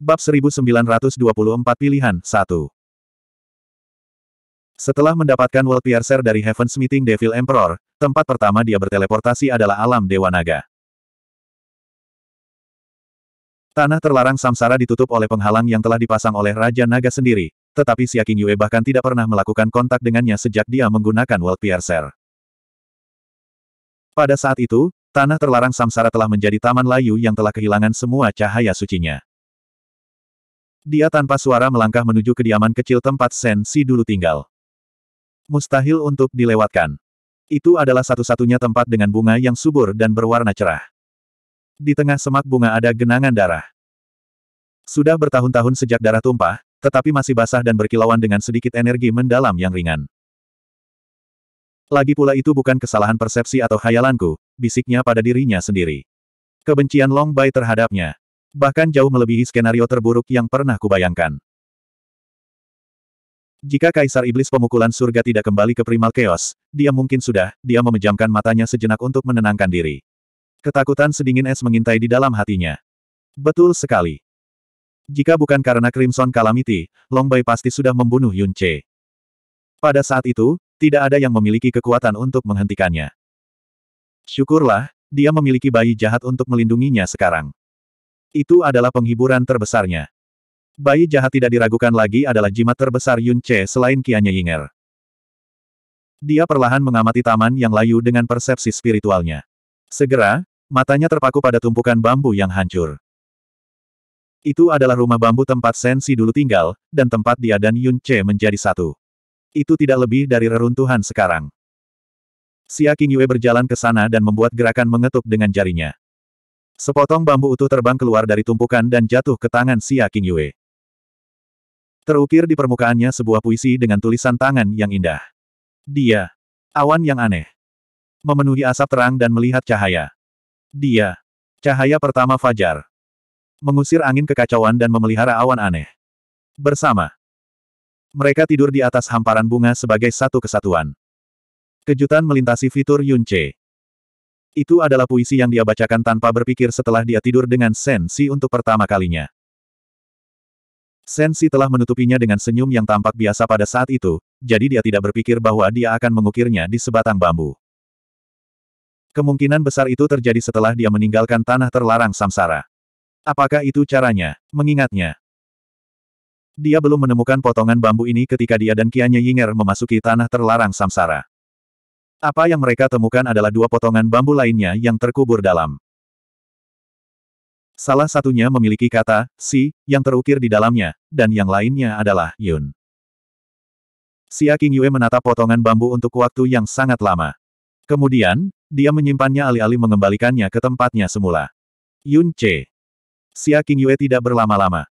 Bab 1924 Pilihan 1 Setelah mendapatkan World Piercer dari Heaven's Meeting Devil Emperor, tempat pertama dia berteleportasi adalah alam Dewa Naga. Tanah terlarang samsara ditutup oleh penghalang yang telah dipasang oleh Raja Naga sendiri, tetapi Siakin Yue bahkan tidak pernah melakukan kontak dengannya sejak dia menggunakan World Piercer. Pada saat itu, Tanah terlarang samsara telah menjadi taman layu yang telah kehilangan semua cahaya sucinya. Dia tanpa suara melangkah menuju kediaman kecil tempat Sen Si dulu tinggal. Mustahil untuk dilewatkan. Itu adalah satu-satunya tempat dengan bunga yang subur dan berwarna cerah. Di tengah semak bunga ada genangan darah. Sudah bertahun-tahun sejak darah tumpah, tetapi masih basah dan berkilauan dengan sedikit energi mendalam yang ringan. Lagi pula itu bukan kesalahan persepsi atau khayalanku, bisiknya pada dirinya sendiri. Kebencian Long Bai terhadapnya. Bahkan jauh melebihi skenario terburuk yang pernah kubayangkan. Jika Kaisar Iblis Pemukulan Surga tidak kembali ke Primal Chaos, dia mungkin sudah, dia memejamkan matanya sejenak untuk menenangkan diri. Ketakutan sedingin es mengintai di dalam hatinya. Betul sekali. Jika bukan karena Crimson Calamity, Long Bai pasti sudah membunuh Yun Che. Pada saat itu, tidak ada yang memiliki kekuatan untuk menghentikannya. Syukurlah, dia memiliki bayi jahat untuk melindunginya sekarang. Itu adalah penghiburan terbesarnya. Bayi jahat tidak diragukan lagi adalah jimat terbesar Yun Che selain Kianya Yinger. Dia perlahan mengamati taman yang layu dengan persepsi spiritualnya. Segera, matanya terpaku pada tumpukan bambu yang hancur. Itu adalah rumah bambu tempat Sensi dulu tinggal, dan tempat dia dan Yun Che menjadi satu. Itu tidak lebih dari reruntuhan sekarang. Xia Qingyue berjalan ke sana dan membuat gerakan mengetuk dengan jarinya. Sepotong bambu utuh terbang keluar dari tumpukan dan jatuh ke tangan Xia Qingyue. Terukir di permukaannya sebuah puisi dengan tulisan tangan yang indah. Dia. Awan yang aneh. Memenuhi asap terang dan melihat cahaya. Dia. Cahaya pertama fajar. Mengusir angin kekacauan dan memelihara awan aneh. Bersama. Mereka tidur di atas hamparan bunga sebagai satu kesatuan. Kejutan melintasi fitur Yun Itu adalah puisi yang dia bacakan tanpa berpikir setelah dia tidur dengan Sensi untuk pertama kalinya. Sensi telah menutupinya dengan senyum yang tampak biasa pada saat itu, jadi dia tidak berpikir bahwa dia akan mengukirnya di sebatang bambu. Kemungkinan besar itu terjadi setelah dia meninggalkan tanah terlarang samsara. Apakah itu caranya? Mengingatnya. Dia belum menemukan potongan bambu ini ketika dia dan Kianya Yinger memasuki tanah terlarang samsara. Apa yang mereka temukan adalah dua potongan bambu lainnya yang terkubur dalam. Salah satunya memiliki kata, si, yang terukir di dalamnya, dan yang lainnya adalah, yun. Xia King Yue menatap potongan bambu untuk waktu yang sangat lama. Kemudian, dia menyimpannya alih-alih mengembalikannya ke tempatnya semula. Yun C. Xia King Yue tidak berlama-lama.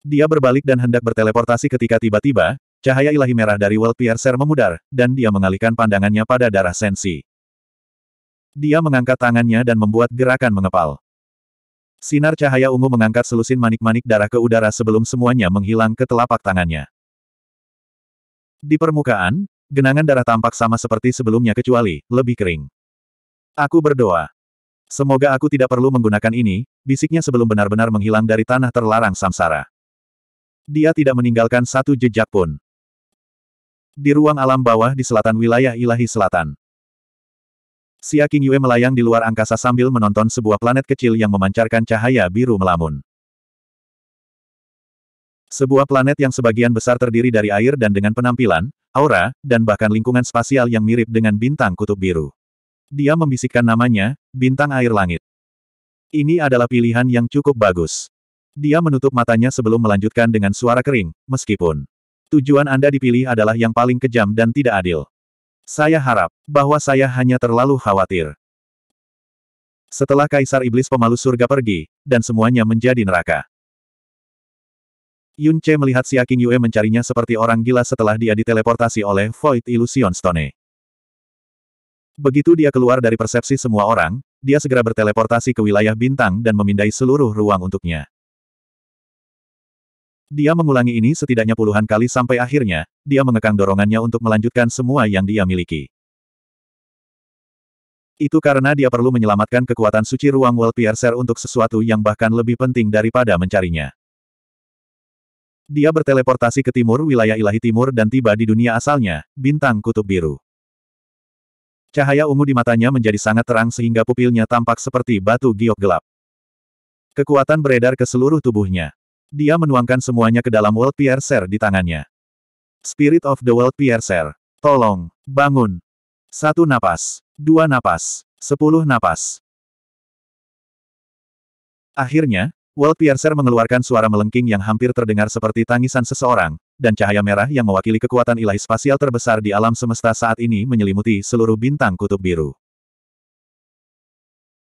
Dia berbalik dan hendak berteleportasi ketika tiba-tiba, Cahaya ilahi merah dari World Piercer memudar, dan dia mengalihkan pandangannya pada darah sensi. Dia mengangkat tangannya dan membuat gerakan mengepal. Sinar cahaya ungu mengangkat selusin manik-manik darah ke udara sebelum semuanya menghilang ke telapak tangannya. Di permukaan, genangan darah tampak sama seperti sebelumnya kecuali, lebih kering. Aku berdoa. Semoga aku tidak perlu menggunakan ini, bisiknya sebelum benar-benar menghilang dari tanah terlarang samsara. Dia tidak meninggalkan satu jejak pun di ruang alam bawah di selatan wilayah ilahi selatan. Xia Qingyue melayang di luar angkasa sambil menonton sebuah planet kecil yang memancarkan cahaya biru melamun. Sebuah planet yang sebagian besar terdiri dari air dan dengan penampilan, aura, dan bahkan lingkungan spasial yang mirip dengan bintang kutub biru. Dia membisikkan namanya, bintang air langit. Ini adalah pilihan yang cukup bagus. Dia menutup matanya sebelum melanjutkan dengan suara kering, meskipun Tujuan Anda dipilih adalah yang paling kejam dan tidak adil. Saya harap bahwa saya hanya terlalu khawatir. Setelah Kaisar Iblis Pemalu Surga pergi, dan semuanya menjadi neraka. Yun Che melihat si Aking Yue mencarinya seperti orang gila setelah dia diteleportasi oleh Void Illusion Stone. Begitu dia keluar dari persepsi semua orang, dia segera berteleportasi ke wilayah bintang dan memindai seluruh ruang untuknya. Dia mengulangi ini setidaknya puluhan kali sampai akhirnya, dia mengekang dorongannya untuk melanjutkan semua yang dia miliki. Itu karena dia perlu menyelamatkan kekuatan suci ruang World Piercer untuk sesuatu yang bahkan lebih penting daripada mencarinya. Dia berteleportasi ke timur wilayah ilahi timur dan tiba di dunia asalnya, bintang kutub biru. Cahaya ungu di matanya menjadi sangat terang sehingga pupilnya tampak seperti batu giok gelap. Kekuatan beredar ke seluruh tubuhnya. Dia menuangkan semuanya ke dalam World Piercer di tangannya. Spirit of the World Piercer. Tolong, bangun. Satu napas, dua napas, sepuluh napas. Akhirnya, World Piercer mengeluarkan suara melengking yang hampir terdengar seperti tangisan seseorang, dan cahaya merah yang mewakili kekuatan ilahi spasial terbesar di alam semesta saat ini menyelimuti seluruh bintang kutub biru.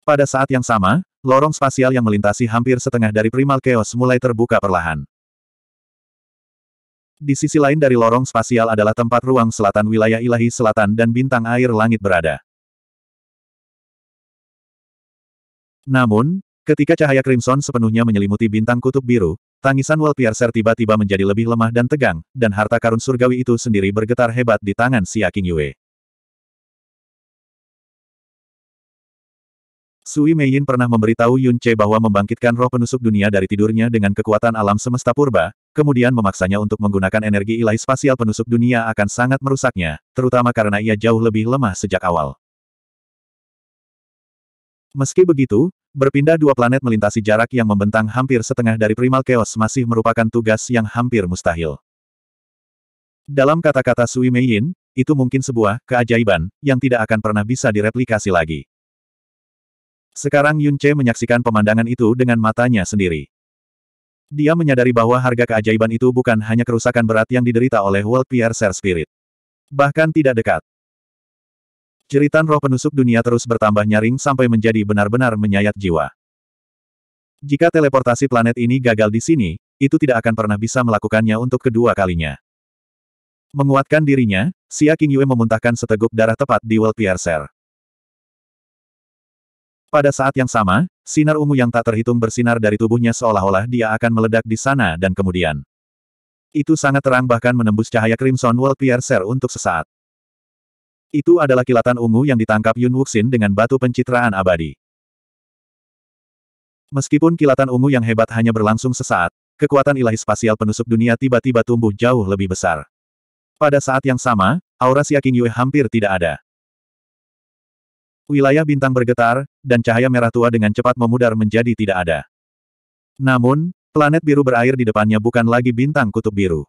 Pada saat yang sama, Lorong spasial yang melintasi hampir setengah dari primal chaos mulai terbuka perlahan. Di sisi lain dari lorong spasial adalah tempat ruang selatan wilayah ilahi selatan dan bintang air langit berada. Namun, ketika cahaya crimson sepenuhnya menyelimuti bintang kutub biru, tangisan Walpiercer tiba-tiba menjadi lebih lemah dan tegang, dan harta karun surgawi itu sendiri bergetar hebat di tangan Siakinyue. Aking Yue. Sui Yin pernah memberitahu Yun Che bahwa membangkitkan roh penusuk dunia dari tidurnya dengan kekuatan alam semesta purba, kemudian memaksanya untuk menggunakan energi ilahi spasial penusuk dunia akan sangat merusaknya, terutama karena ia jauh lebih lemah sejak awal. Meski begitu, berpindah dua planet melintasi jarak yang membentang hampir setengah dari primal chaos masih merupakan tugas yang hampir mustahil. Dalam kata-kata Sui Yin, itu mungkin sebuah keajaiban yang tidak akan pernah bisa direplikasi lagi. Sekarang Yun Che menyaksikan pemandangan itu dengan matanya sendiri. Dia menyadari bahwa harga keajaiban itu bukan hanya kerusakan berat yang diderita oleh World Piercer Spirit. Bahkan tidak dekat. Ceritan roh penusuk dunia terus bertambah nyaring sampai menjadi benar-benar menyayat jiwa. Jika teleportasi planet ini gagal di sini, itu tidak akan pernah bisa melakukannya untuk kedua kalinya. Menguatkan dirinya, Xia Yue memuntahkan seteguk darah tepat di World Piercer. Pada saat yang sama, sinar ungu yang tak terhitung bersinar dari tubuhnya seolah-olah dia akan meledak di sana dan kemudian. Itu sangat terang bahkan menembus cahaya Crimson Wall Piercer untuk sesaat. Itu adalah kilatan ungu yang ditangkap Yun Wuxin dengan batu pencitraan abadi. Meskipun kilatan ungu yang hebat hanya berlangsung sesaat, kekuatan ilahi spasial penusuk dunia tiba-tiba tumbuh jauh lebih besar. Pada saat yang sama, aura Xia hampir tidak ada. Wilayah bintang bergetar, dan cahaya merah tua dengan cepat memudar menjadi tidak ada. Namun, planet biru berair di depannya bukan lagi bintang kutub biru.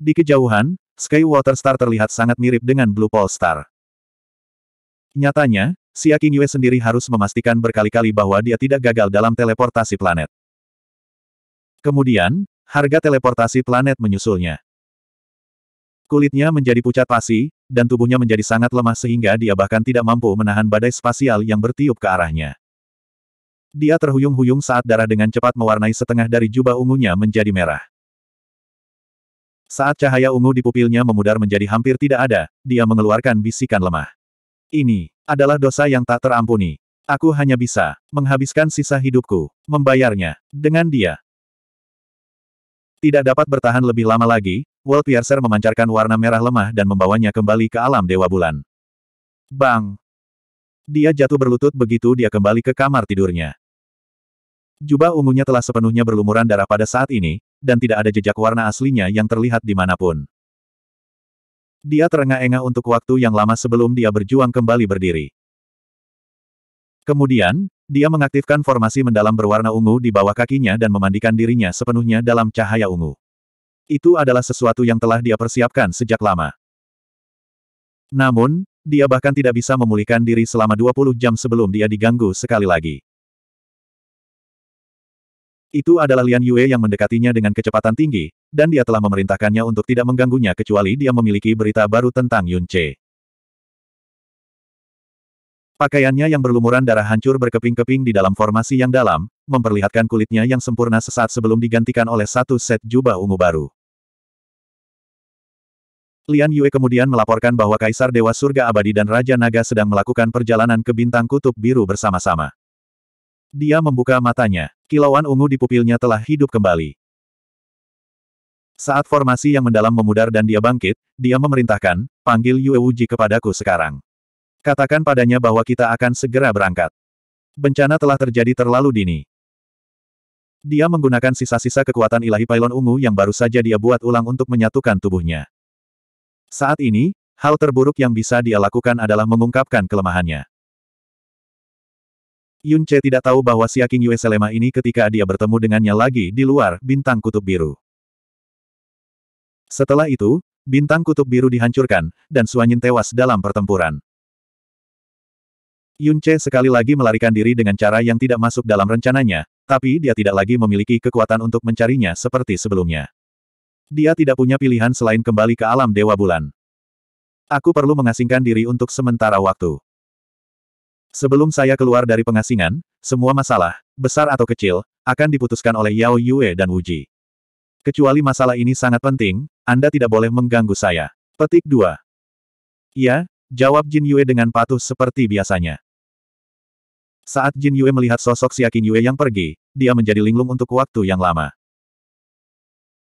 Di kejauhan, Skywater Star terlihat sangat mirip dengan Blue Pole Star. Nyatanya, Aking Yue sendiri harus memastikan berkali-kali bahwa dia tidak gagal dalam teleportasi planet. Kemudian, harga teleportasi planet menyusulnya. Kulitnya menjadi pucat pasi, dan tubuhnya menjadi sangat lemah sehingga dia bahkan tidak mampu menahan badai spasial yang bertiup ke arahnya. Dia terhuyung-huyung saat darah dengan cepat mewarnai setengah dari jubah ungunya menjadi merah. Saat cahaya ungu di pupilnya memudar menjadi hampir tidak ada, dia mengeluarkan bisikan lemah. Ini adalah dosa yang tak terampuni. Aku hanya bisa menghabiskan sisa hidupku, membayarnya, dengan dia. Tidak dapat bertahan lebih lama lagi, World Piercer memancarkan warna merah lemah dan membawanya kembali ke alam Dewa Bulan. Bang! Dia jatuh berlutut begitu dia kembali ke kamar tidurnya. Jubah ungunya telah sepenuhnya berlumuran darah pada saat ini, dan tidak ada jejak warna aslinya yang terlihat di manapun. Dia terengah-engah untuk waktu yang lama sebelum dia berjuang kembali berdiri. Kemudian, dia mengaktifkan formasi mendalam berwarna ungu di bawah kakinya dan memandikan dirinya sepenuhnya dalam cahaya ungu. Itu adalah sesuatu yang telah dia persiapkan sejak lama. Namun, dia bahkan tidak bisa memulihkan diri selama 20 jam sebelum dia diganggu sekali lagi. Itu adalah Lian Yue yang mendekatinya dengan kecepatan tinggi, dan dia telah memerintahkannya untuk tidak mengganggunya kecuali dia memiliki berita baru tentang Yun Che. Pakaiannya yang berlumuran darah hancur berkeping-keping di dalam formasi yang dalam, memperlihatkan kulitnya yang sempurna sesaat sebelum digantikan oleh satu set jubah ungu baru. Lian Yue kemudian melaporkan bahwa Kaisar Dewa Surga Abadi dan Raja Naga sedang melakukan perjalanan ke bintang kutub biru bersama-sama. Dia membuka matanya. Kilauan ungu di pupilnya telah hidup kembali. Saat formasi yang mendalam memudar dan dia bangkit, dia memerintahkan, panggil Yue Wuji kepadaku sekarang. Katakan padanya bahwa kita akan segera berangkat. Bencana telah terjadi terlalu dini. Dia menggunakan sisa-sisa kekuatan ilahi pailon ungu yang baru saja dia buat ulang untuk menyatukan tubuhnya. Saat ini, hal terburuk yang bisa dia lakukan adalah mengungkapkan kelemahannya. Yun Che tidak tahu bahwa Siaking Yue Selema ini ketika dia bertemu dengannya lagi di luar bintang kutub biru. Setelah itu, bintang kutub biru dihancurkan, dan Suanyin tewas dalam pertempuran. Yun Che sekali lagi melarikan diri dengan cara yang tidak masuk dalam rencananya, tapi dia tidak lagi memiliki kekuatan untuk mencarinya seperti sebelumnya. Dia tidak punya pilihan selain kembali ke alam Dewa Bulan. Aku perlu mengasingkan diri untuk sementara waktu. Sebelum saya keluar dari pengasingan, semua masalah, besar atau kecil, akan diputuskan oleh Yao Yue dan Wuji. Kecuali masalah ini sangat penting, Anda tidak boleh mengganggu saya. Petik 2. Ya, jawab Jin Yue dengan patuh seperti biasanya. Saat Jin Yue melihat sosok Siakin Yue yang pergi, dia menjadi linglung untuk waktu yang lama.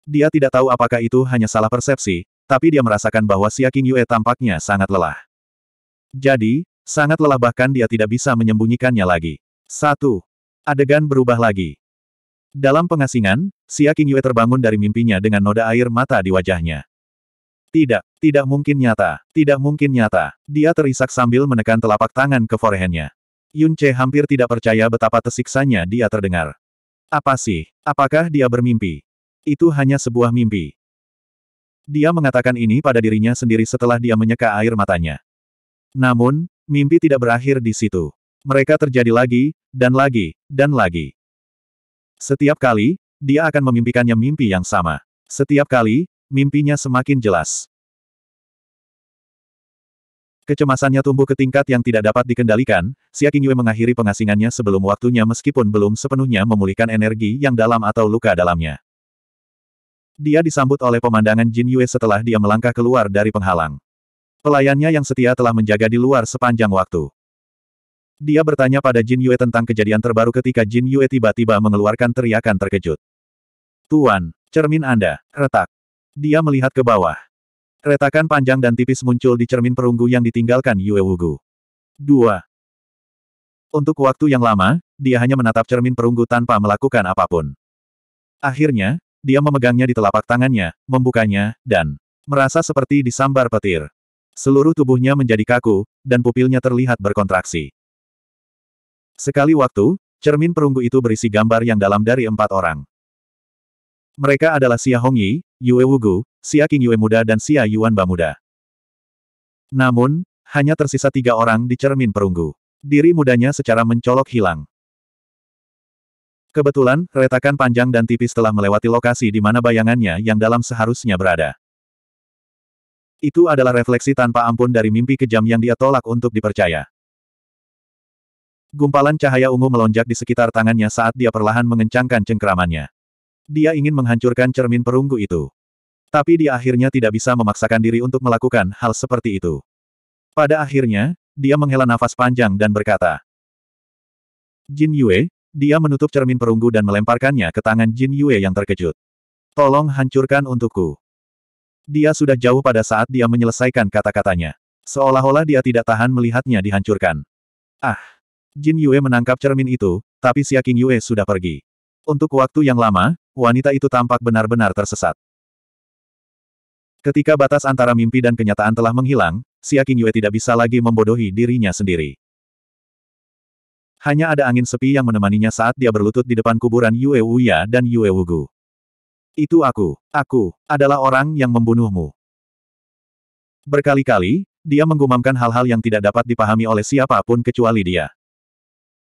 Dia tidak tahu apakah itu hanya salah persepsi, tapi dia merasakan bahwa Siakin Yue tampaknya sangat lelah. Jadi, sangat lelah bahkan dia tidak bisa menyembunyikannya lagi. Satu. Adegan berubah lagi. Dalam pengasingan, Siakin Yue terbangun dari mimpinya dengan noda air mata di wajahnya. Tidak, tidak mungkin nyata, tidak mungkin nyata. Dia terisak sambil menekan telapak tangan ke forehandnya. Yun Che hampir tidak percaya betapa tersiksanya dia terdengar. Apa sih? Apakah dia bermimpi? Itu hanya sebuah mimpi. Dia mengatakan ini pada dirinya sendiri setelah dia menyeka air matanya. Namun, mimpi tidak berakhir di situ. Mereka terjadi lagi, dan lagi, dan lagi. Setiap kali, dia akan memimpikannya mimpi yang sama. Setiap kali, mimpinya semakin jelas. Kecemasannya tumbuh ke tingkat yang tidak dapat dikendalikan, Xia Qingyue mengakhiri pengasingannya sebelum waktunya meskipun belum sepenuhnya memulihkan energi yang dalam atau luka dalamnya. Dia disambut oleh pemandangan Jin Yue setelah dia melangkah keluar dari penghalang. Pelayannya yang setia telah menjaga di luar sepanjang waktu. Dia bertanya pada Jin Yue tentang kejadian terbaru ketika Jin Yue tiba-tiba mengeluarkan teriakan terkejut. Tuan, cermin Anda, retak. Dia melihat ke bawah. Retakan panjang dan tipis muncul di cermin perunggu yang ditinggalkan Yue Wugu. 2. Untuk waktu yang lama, dia hanya menatap cermin perunggu tanpa melakukan apapun. Akhirnya, dia memegangnya di telapak tangannya, membukanya, dan merasa seperti disambar petir. Seluruh tubuhnya menjadi kaku, dan pupilnya terlihat berkontraksi. Sekali waktu, cermin perunggu itu berisi gambar yang dalam dari empat orang. Mereka adalah Xia Hongyi, Yue Wugu, Xia King Yue muda dan Xia Yuan Ba muda. Namun, hanya tersisa tiga orang di cermin perunggu. Diri mudanya secara mencolok hilang. Kebetulan, retakan panjang dan tipis telah melewati lokasi di mana bayangannya yang dalam seharusnya berada. Itu adalah refleksi tanpa ampun dari mimpi kejam yang dia tolak untuk dipercaya. Gumpalan cahaya ungu melonjak di sekitar tangannya saat dia perlahan mengencangkan cengkeramannya. Dia ingin menghancurkan cermin perunggu itu. Tapi dia akhirnya tidak bisa memaksakan diri untuk melakukan hal seperti itu. Pada akhirnya, dia menghela nafas panjang dan berkata. Jin Yue, dia menutup cermin perunggu dan melemparkannya ke tangan Jin Yue yang terkejut. Tolong hancurkan untukku. Dia sudah jauh pada saat dia menyelesaikan kata-katanya. Seolah-olah dia tidak tahan melihatnya dihancurkan. Ah! Jin Yue menangkap cermin itu, tapi Xia King Yue sudah pergi. Untuk waktu yang lama, wanita itu tampak benar-benar tersesat. Ketika batas antara mimpi dan kenyataan telah menghilang, Xia Qingyue tidak bisa lagi membodohi dirinya sendiri. Hanya ada angin sepi yang menemaninya saat dia berlutut di depan kuburan Yue Wuya dan Yue Wugu. Itu aku. Aku adalah orang yang membunuhmu. Berkali-kali, dia menggumamkan hal-hal yang tidak dapat dipahami oleh siapapun kecuali dia.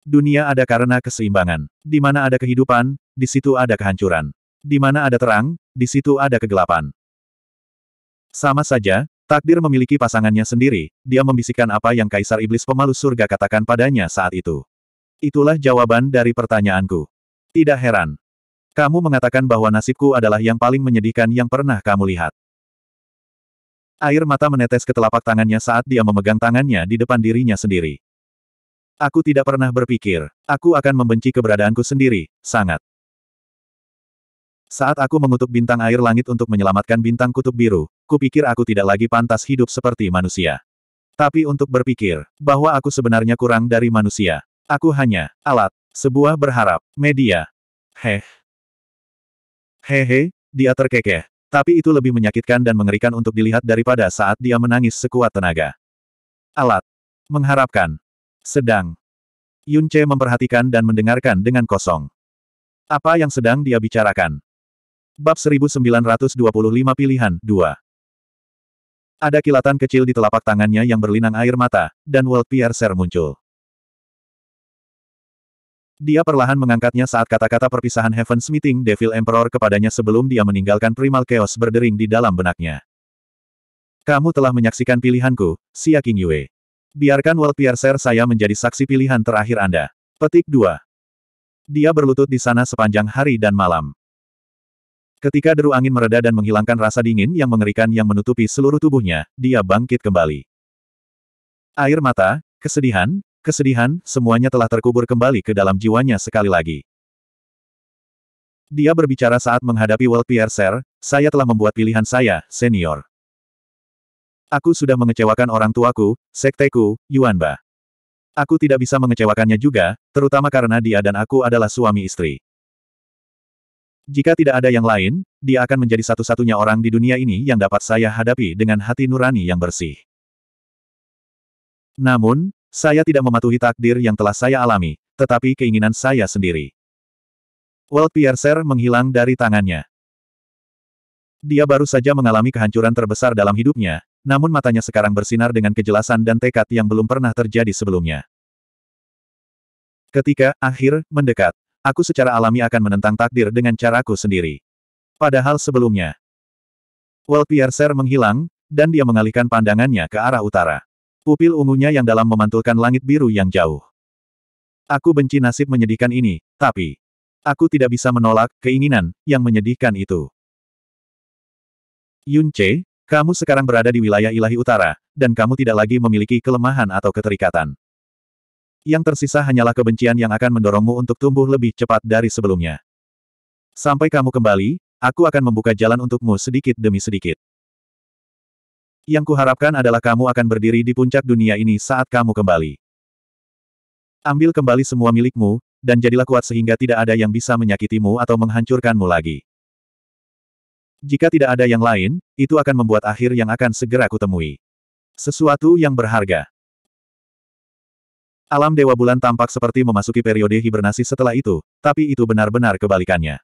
Dunia ada karena keseimbangan. Di mana ada kehidupan, di situ ada kehancuran. Di mana ada terang, di situ ada kegelapan. Sama saja, takdir memiliki pasangannya sendiri, dia membisikkan apa yang Kaisar Iblis Pemalu Surga katakan padanya saat itu. Itulah jawaban dari pertanyaanku. Tidak heran. Kamu mengatakan bahwa nasibku adalah yang paling menyedihkan yang pernah kamu lihat. Air mata menetes ke telapak tangannya saat dia memegang tangannya di depan dirinya sendiri. Aku tidak pernah berpikir, aku akan membenci keberadaanku sendiri, sangat. Saat aku mengutuk bintang air langit untuk menyelamatkan bintang kutub biru, kupikir aku tidak lagi pantas hidup seperti manusia. Tapi untuk berpikir, bahwa aku sebenarnya kurang dari manusia. Aku hanya, alat, sebuah berharap, media. Heh. Hehe, dia terkekeh. Tapi itu lebih menyakitkan dan mengerikan untuk dilihat daripada saat dia menangis sekuat tenaga. Alat. Mengharapkan, sedang. Yun Che memperhatikan dan mendengarkan dengan kosong. Apa yang sedang dia bicarakan? Bab 1925 pilihan 2. Ada kilatan kecil di telapak tangannya yang berlinang air mata, dan World Piercer muncul. Dia perlahan mengangkatnya saat kata-kata perpisahan Heaven's Meeting Devil Emperor kepadanya sebelum dia meninggalkan primal chaos berdering di dalam benaknya. Kamu telah menyaksikan pilihanku, Xia King Yue. Biarkan World Piercer saya menjadi saksi pilihan terakhir Anda. Petik 2. Dia berlutut di sana sepanjang hari dan malam. Ketika deru angin mereda dan menghilangkan rasa dingin yang mengerikan yang menutupi seluruh tubuhnya, dia bangkit kembali. Air mata, kesedihan, kesedihan, semuanya telah terkubur kembali ke dalam jiwanya sekali lagi. Dia berbicara saat menghadapi World Piercer, saya telah membuat pilihan saya, senior. Aku sudah mengecewakan orang tuaku, sekteku, Yuanba. Aku tidak bisa mengecewakannya juga, terutama karena dia dan aku adalah suami istri. Jika tidak ada yang lain, dia akan menjadi satu-satunya orang di dunia ini yang dapat saya hadapi dengan hati nurani yang bersih. Namun, saya tidak mematuhi takdir yang telah saya alami, tetapi keinginan saya sendiri. World Piercer menghilang dari tangannya. Dia baru saja mengalami kehancuran terbesar dalam hidupnya, namun matanya sekarang bersinar dengan kejelasan dan tekad yang belum pernah terjadi sebelumnya. Ketika akhir mendekat, aku secara alami akan menentang takdir dengan caraku sendiri. Padahal sebelumnya, Welpiercer menghilang, dan dia mengalihkan pandangannya ke arah utara. Pupil ungunya yang dalam memantulkan langit biru yang jauh. Aku benci nasib menyedihkan ini, tapi aku tidak bisa menolak keinginan yang menyedihkan itu. Yun Che, kamu sekarang berada di wilayah ilahi utara, dan kamu tidak lagi memiliki kelemahan atau keterikatan. Yang tersisa hanyalah kebencian yang akan mendorongmu untuk tumbuh lebih cepat dari sebelumnya. Sampai kamu kembali, aku akan membuka jalan untukmu sedikit demi sedikit. Yang kuharapkan adalah kamu akan berdiri di puncak dunia ini saat kamu kembali. Ambil kembali semua milikmu, dan jadilah kuat sehingga tidak ada yang bisa menyakitimu atau menghancurkanmu lagi. Jika tidak ada yang lain, itu akan membuat akhir yang akan segera kutemui. Sesuatu yang berharga. Alam Dewa Bulan tampak seperti memasuki periode hibernasi setelah itu, tapi itu benar-benar kebalikannya.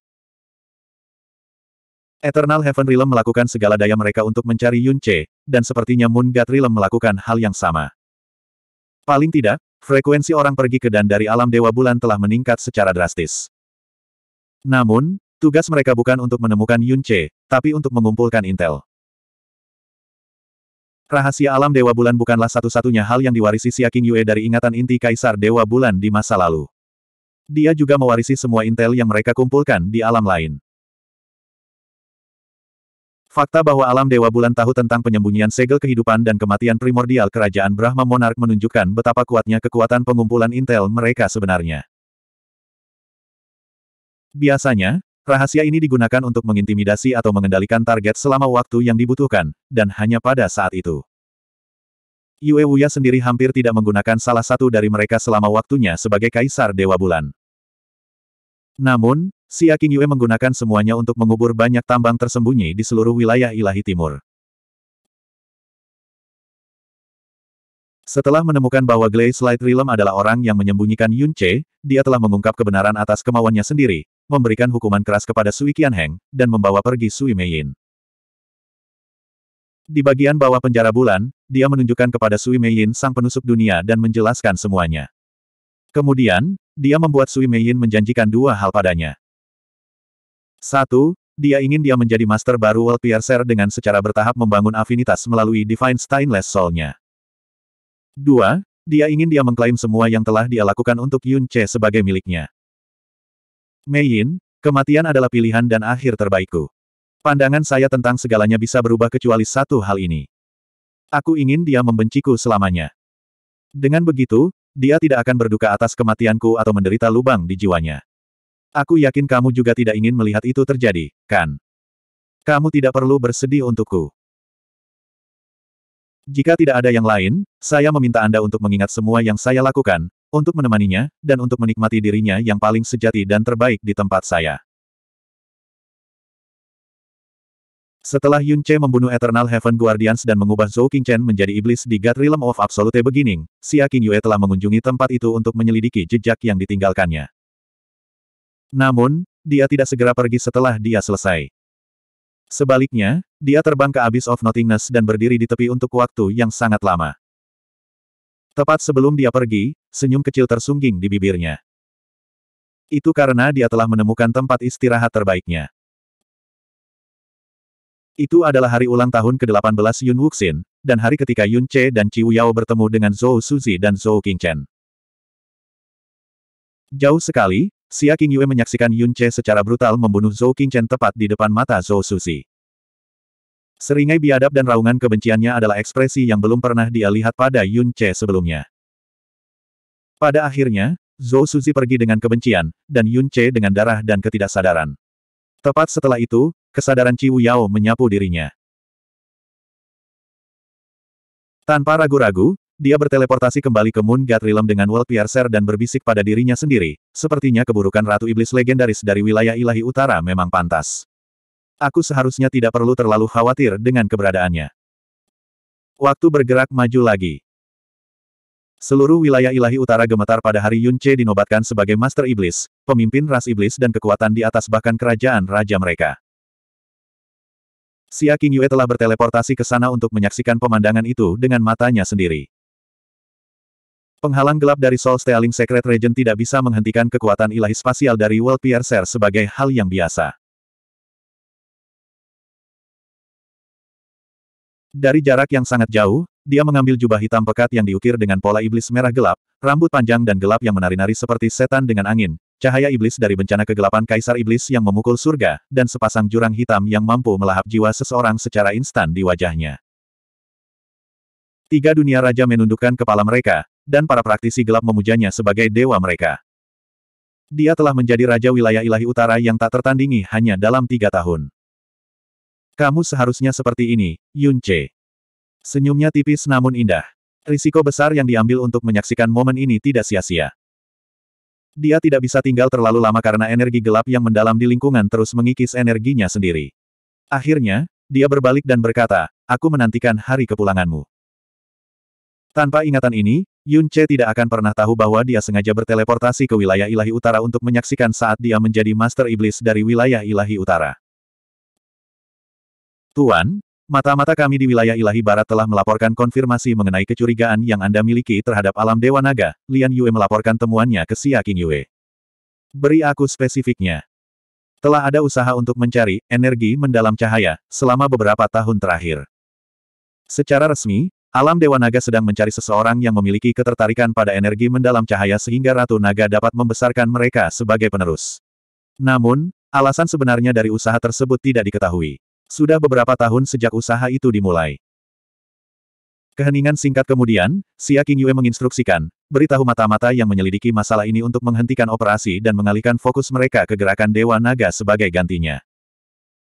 Eternal Heaven Realm melakukan segala daya mereka untuk mencari Yun Che, dan sepertinya Moon God Realm melakukan hal yang sama. Paling tidak, frekuensi orang pergi ke dan dari alam Dewa Bulan telah meningkat secara drastis. Namun, Tugas mereka bukan untuk menemukan Yun Che, tapi untuk mengumpulkan intel. Rahasia alam Dewa Bulan bukanlah satu-satunya hal yang diwarisi Xia King Yue dari ingatan inti Kaisar Dewa Bulan di masa lalu. Dia juga mewarisi semua intel yang mereka kumpulkan di alam lain. Fakta bahwa alam Dewa Bulan tahu tentang penyembunyian segel kehidupan dan kematian primordial kerajaan Brahma Monarch menunjukkan betapa kuatnya kekuatan pengumpulan intel mereka sebenarnya. Biasanya, Rahasia ini digunakan untuk mengintimidasi atau mengendalikan target selama waktu yang dibutuhkan, dan hanya pada saat itu. Yue Wuya sendiri hampir tidak menggunakan salah satu dari mereka selama waktunya sebagai Kaisar Dewa Bulan. Namun, Si Aking Yue menggunakan semuanya untuk mengubur banyak tambang tersembunyi di seluruh wilayah ilahi timur. Setelah menemukan bahwa Glaze Light Realm adalah orang yang menyembunyikan Yun Che, dia telah mengungkap kebenaran atas kemauannya sendiri, memberikan hukuman keras kepada Sui Qianheng, dan membawa pergi Sui Meiyin. Di bagian bawah penjara bulan, dia menunjukkan kepada Sui Meiyin sang penusuk dunia dan menjelaskan semuanya. Kemudian, dia membuat Sui Meiyin menjanjikan dua hal padanya. Satu, dia ingin dia menjadi master baru World Piercer dengan secara bertahap membangun afinitas melalui Divine Stainless Soul-nya. Dua, dia ingin dia mengklaim semua yang telah dia lakukan untuk Yun Che sebagai miliknya. Mei Yin, kematian adalah pilihan dan akhir terbaikku. Pandangan saya tentang segalanya bisa berubah kecuali satu hal ini. Aku ingin dia membenciku selamanya. Dengan begitu, dia tidak akan berduka atas kematianku atau menderita lubang di jiwanya. Aku yakin kamu juga tidak ingin melihat itu terjadi, kan? Kamu tidak perlu bersedih untukku. Jika tidak ada yang lain, saya meminta Anda untuk mengingat semua yang saya lakukan, untuk menemaninya, dan untuk menikmati dirinya yang paling sejati dan terbaik di tempat saya. Setelah Yun Che membunuh Eternal Heaven Guardians dan mengubah Zhou Qingchen menjadi iblis di God Realm of Absolute Beginning, Xia King Yue telah mengunjungi tempat itu untuk menyelidiki jejak yang ditinggalkannya. Namun, dia tidak segera pergi setelah dia selesai. Sebaliknya, dia terbang ke Abyss of Nothingness dan berdiri di tepi untuk waktu yang sangat lama. Tepat sebelum dia pergi, senyum kecil tersungging di bibirnya. Itu karena dia telah menemukan tempat istirahat terbaiknya. Itu adalah hari ulang tahun ke-18 Yun Wuxin, dan hari ketika Yun Che dan Ciu Yao bertemu dengan Zhou Suzi dan Zhou Qingchen. Jauh sekali, Xia Qingyue menyaksikan Yun Che secara brutal membunuh Zhou Qingchen tepat di depan mata Zhou Suzi. Seringai biadab dan raungan kebenciannya adalah ekspresi yang belum pernah dia lihat pada Yun Che sebelumnya. Pada akhirnya, Zhou Suzi pergi dengan kebencian, dan Yun Che dengan darah dan ketidaksadaran. Tepat setelah itu, kesadaran Ciu Yao menyapu dirinya. Tanpa ragu-ragu, dia berteleportasi kembali ke Moon God Realm dengan World Piercer dan berbisik pada dirinya sendiri, sepertinya keburukan Ratu Iblis legendaris dari wilayah ilahi utara memang pantas. Aku seharusnya tidak perlu terlalu khawatir dengan keberadaannya. Waktu bergerak maju lagi. Seluruh wilayah ilahi utara gemetar pada hari Yunche dinobatkan sebagai Master Iblis, pemimpin ras iblis dan kekuatan di atas bahkan kerajaan raja mereka. Xia Qingyue telah berteleportasi ke sana untuk menyaksikan pemandangan itu dengan matanya sendiri. Penghalang gelap dari Soul Stealing Secret Region tidak bisa menghentikan kekuatan ilahi spasial dari World Piercer sebagai hal yang biasa. Dari jarak yang sangat jauh, dia mengambil jubah hitam pekat yang diukir dengan pola iblis merah gelap, rambut panjang dan gelap yang menari-nari seperti setan dengan angin, cahaya iblis dari bencana kegelapan kaisar iblis yang memukul surga, dan sepasang jurang hitam yang mampu melahap jiwa seseorang secara instan di wajahnya. Tiga dunia raja menundukkan kepala mereka, dan para praktisi gelap memujanya sebagai dewa mereka. Dia telah menjadi raja wilayah ilahi utara yang tak tertandingi hanya dalam tiga tahun. Kamu seharusnya seperti ini, Yun Che. Senyumnya tipis namun indah. Risiko besar yang diambil untuk menyaksikan momen ini tidak sia-sia. Dia tidak bisa tinggal terlalu lama karena energi gelap yang mendalam di lingkungan terus mengikis energinya sendiri. Akhirnya, dia berbalik dan berkata, aku menantikan hari kepulanganmu. Tanpa ingatan ini, Yun Che tidak akan pernah tahu bahwa dia sengaja berteleportasi ke wilayah ilahi utara untuk menyaksikan saat dia menjadi master iblis dari wilayah ilahi utara. Tuan, Mata-mata kami di wilayah ilahi barat telah melaporkan konfirmasi mengenai kecurigaan yang Anda miliki terhadap alam Dewa Naga, Lian Yue melaporkan temuannya ke Xia King Yue. Beri aku spesifiknya. Telah ada usaha untuk mencari energi mendalam cahaya selama beberapa tahun terakhir. Secara resmi, alam Dewa Naga sedang mencari seseorang yang memiliki ketertarikan pada energi mendalam cahaya sehingga Ratu Naga dapat membesarkan mereka sebagai penerus. Namun, alasan sebenarnya dari usaha tersebut tidak diketahui. Sudah beberapa tahun sejak usaha itu dimulai. Keheningan singkat kemudian, Xia Qingyue menginstruksikan, beritahu mata-mata yang menyelidiki masalah ini untuk menghentikan operasi dan mengalihkan fokus mereka ke gerakan Dewa Naga sebagai gantinya.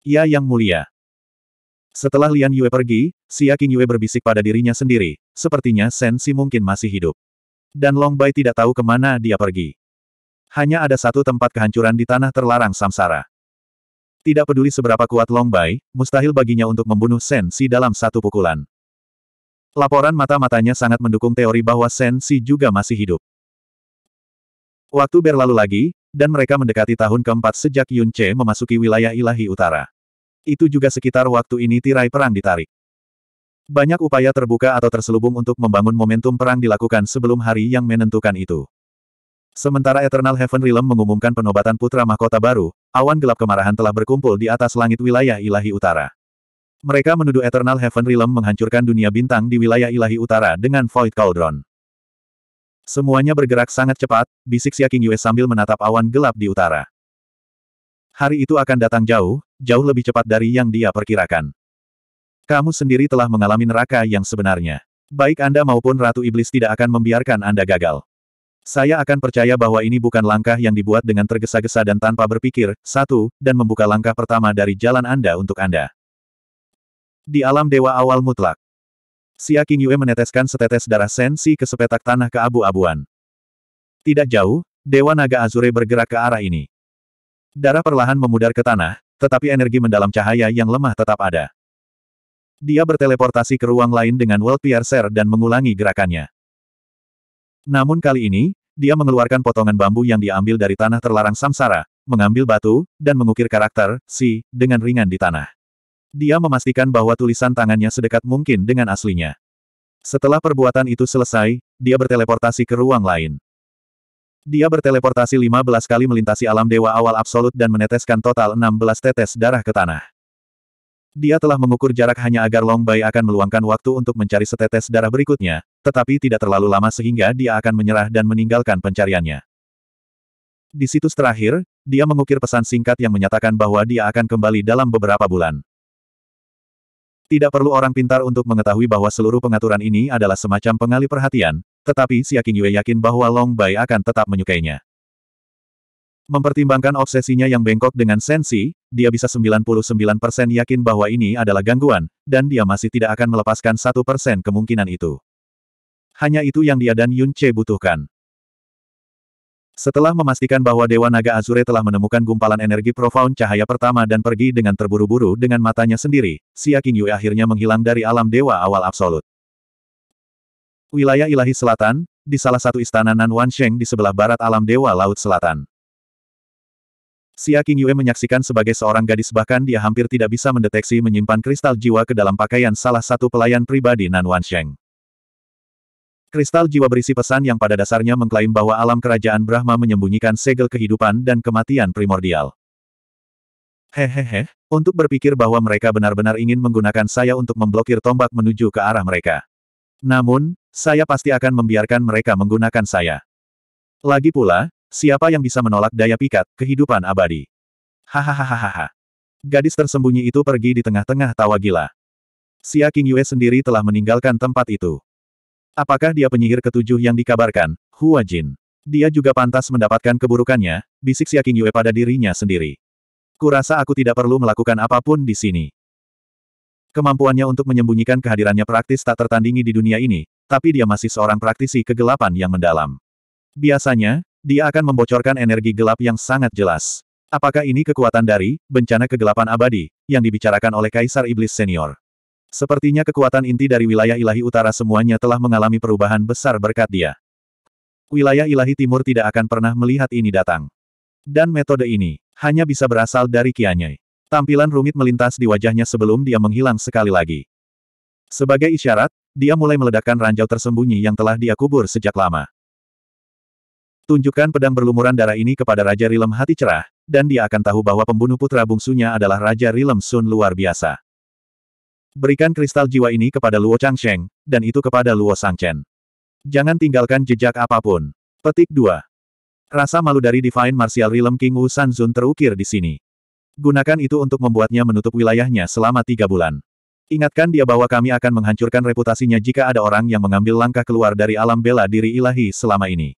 Ia ya, Yang Mulia. Setelah Lian Yue pergi, Xia Qingyue berbisik pada dirinya sendiri, sepertinya Shen Si mungkin masih hidup. Dan Long Bai tidak tahu kemana dia pergi. Hanya ada satu tempat kehancuran di tanah terlarang samsara. Tidak peduli seberapa kuat Long Bai, mustahil baginya untuk membunuh Shen Si dalam satu pukulan. Laporan mata-matanya sangat mendukung teori bahwa Shen Si juga masih hidup. Waktu berlalu lagi, dan mereka mendekati tahun keempat sejak Yun Che memasuki wilayah ilahi utara. Itu juga sekitar waktu ini tirai perang ditarik. Banyak upaya terbuka atau terselubung untuk membangun momentum perang dilakukan sebelum hari yang menentukan itu. Sementara Eternal Heaven Realm mengumumkan penobatan putra mahkota baru, awan gelap kemarahan telah berkumpul di atas langit wilayah ilahi utara. Mereka menuduh Eternal Heaven Realm menghancurkan dunia bintang di wilayah ilahi utara dengan Void Cauldron. Semuanya bergerak sangat cepat, bisik Siaking Yue sambil menatap awan gelap di utara. Hari itu akan datang jauh, jauh lebih cepat dari yang dia perkirakan. Kamu sendiri telah mengalami neraka yang sebenarnya. Baik Anda maupun Ratu Iblis tidak akan membiarkan Anda gagal. Saya akan percaya bahwa ini bukan langkah yang dibuat dengan tergesa-gesa dan tanpa berpikir, satu, dan membuka langkah pertama dari jalan Anda untuk Anda. Di alam dewa awal mutlak, Xia Yue meneteskan setetes darah sensi ke sepetak tanah ke abu abuan Tidak jauh, Dewa Naga Azure bergerak ke arah ini. Darah perlahan memudar ke tanah, tetapi energi mendalam cahaya yang lemah tetap ada. Dia berteleportasi ke ruang lain dengan World Piercer dan mengulangi gerakannya. Namun kali ini, dia mengeluarkan potongan bambu yang diambil dari tanah terlarang samsara, mengambil batu, dan mengukir karakter, si, dengan ringan di tanah. Dia memastikan bahwa tulisan tangannya sedekat mungkin dengan aslinya. Setelah perbuatan itu selesai, dia berteleportasi ke ruang lain. Dia berteleportasi 15 kali melintasi alam dewa awal absolut dan meneteskan total 16 tetes darah ke tanah. Dia telah mengukur jarak hanya agar Long Bai akan meluangkan waktu untuk mencari setetes darah berikutnya, tetapi tidak terlalu lama sehingga dia akan menyerah dan meninggalkan pencariannya. Di situs terakhir, dia mengukir pesan singkat yang menyatakan bahwa dia akan kembali dalam beberapa bulan. Tidak perlu orang pintar untuk mengetahui bahwa seluruh pengaturan ini adalah semacam pengalih perhatian, tetapi Xia Qingyue yakin bahwa Long Bai akan tetap menyukainya. Mempertimbangkan obsesinya yang bengkok dengan sensi, dia bisa 99% yakin bahwa ini adalah gangguan, dan dia masih tidak akan melepaskan satu persen kemungkinan itu. Hanya itu yang dia dan Yun Che butuhkan. Setelah memastikan bahwa Dewa Naga Azure telah menemukan gumpalan energi profound cahaya pertama dan pergi dengan terburu-buru dengan matanya sendiri, Xia King Yue akhirnya menghilang dari alam Dewa Awal Absolut. Wilayah Ilahi Selatan, di salah satu istana Nan Wansheng di sebelah barat alam Dewa Laut Selatan. Xia Qingyue menyaksikan sebagai seorang gadis bahkan dia hampir tidak bisa mendeteksi menyimpan kristal jiwa ke dalam pakaian salah satu pelayan pribadi Nan Wansheng. Kristal jiwa berisi pesan yang pada dasarnya mengklaim bahwa alam kerajaan Brahma menyembunyikan segel kehidupan dan kematian primordial. Hehehe, untuk berpikir bahwa mereka benar-benar ingin menggunakan saya untuk memblokir tombak menuju ke arah mereka. Namun, saya pasti akan membiarkan mereka menggunakan saya. Lagi pula, Siapa yang bisa menolak daya pikat, kehidupan abadi? Hahaha. Gadis tersembunyi itu pergi di tengah-tengah tawa gila. Xia King Yue sendiri telah meninggalkan tempat itu. Apakah dia penyihir ketujuh yang dikabarkan, Hua Jin? Dia juga pantas mendapatkan keburukannya, bisik Xia King Yue pada dirinya sendiri. Kurasa aku tidak perlu melakukan apapun di sini. Kemampuannya untuk menyembunyikan kehadirannya praktis tak tertandingi di dunia ini, tapi dia masih seorang praktisi kegelapan yang mendalam. Biasanya, dia akan membocorkan energi gelap yang sangat jelas. Apakah ini kekuatan dari bencana kegelapan abadi yang dibicarakan oleh Kaisar Iblis Senior? Sepertinya kekuatan inti dari wilayah ilahi utara semuanya telah mengalami perubahan besar berkat dia. Wilayah ilahi timur tidak akan pernah melihat ini datang. Dan metode ini hanya bisa berasal dari Kianyai. Tampilan rumit melintas di wajahnya sebelum dia menghilang sekali lagi. Sebagai isyarat, dia mulai meledakkan ranjau tersembunyi yang telah dia kubur sejak lama. Tunjukkan pedang berlumuran darah ini kepada Raja Rilem Hati Cerah, dan dia akan tahu bahwa pembunuh putra bungsunya adalah Raja Rilem Sun luar biasa. Berikan kristal jiwa ini kepada Luo Changsheng, dan itu kepada Luo Sangchen. Jangan tinggalkan jejak apapun. Petik 2. Rasa malu dari Divine Martial Realm King Wu Sanzun terukir di sini. Gunakan itu untuk membuatnya menutup wilayahnya selama tiga bulan. Ingatkan dia bahwa kami akan menghancurkan reputasinya jika ada orang yang mengambil langkah keluar dari alam bela diri ilahi selama ini.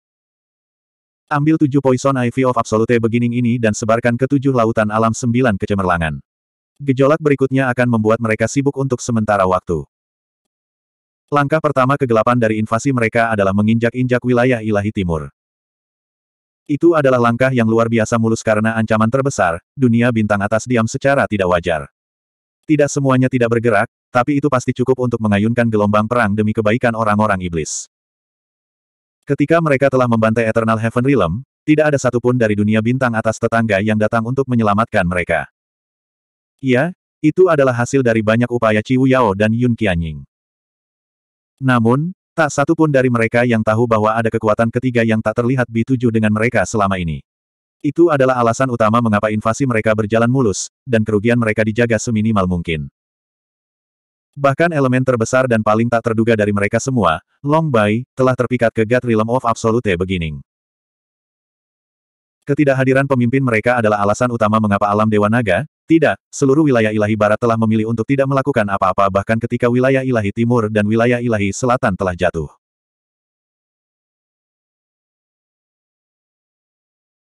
Ambil tujuh poison ivy of absolute beginning ini dan sebarkan ke tujuh lautan alam sembilan kecemerlangan. Gejolak berikutnya akan membuat mereka sibuk untuk sementara waktu. Langkah pertama kegelapan dari invasi mereka adalah menginjak-injak wilayah ilahi timur. Itu adalah langkah yang luar biasa mulus karena ancaman terbesar, dunia bintang atas diam secara tidak wajar. Tidak semuanya tidak bergerak, tapi itu pasti cukup untuk mengayunkan gelombang perang demi kebaikan orang-orang iblis. Ketika mereka telah membantai Eternal Heaven Realm, tidak ada satupun dari dunia bintang atas tetangga yang datang untuk menyelamatkan mereka. Iya, itu adalah hasil dari banyak upaya Ciu Yao dan Yun Qianying. Namun, tak satupun dari mereka yang tahu bahwa ada kekuatan ketiga yang tak terlihat B7 dengan mereka selama ini. Itu adalah alasan utama mengapa invasi mereka berjalan mulus, dan kerugian mereka dijaga seminimal mungkin. Bahkan elemen terbesar dan paling tak terduga dari mereka semua, Long Bai, telah terpikat ke God Realm of Absolute Beginning. Ketidakhadiran pemimpin mereka adalah alasan utama mengapa alam Dewa Naga, tidak, seluruh wilayah ilahi barat telah memilih untuk tidak melakukan apa-apa bahkan ketika wilayah ilahi timur dan wilayah ilahi selatan telah jatuh.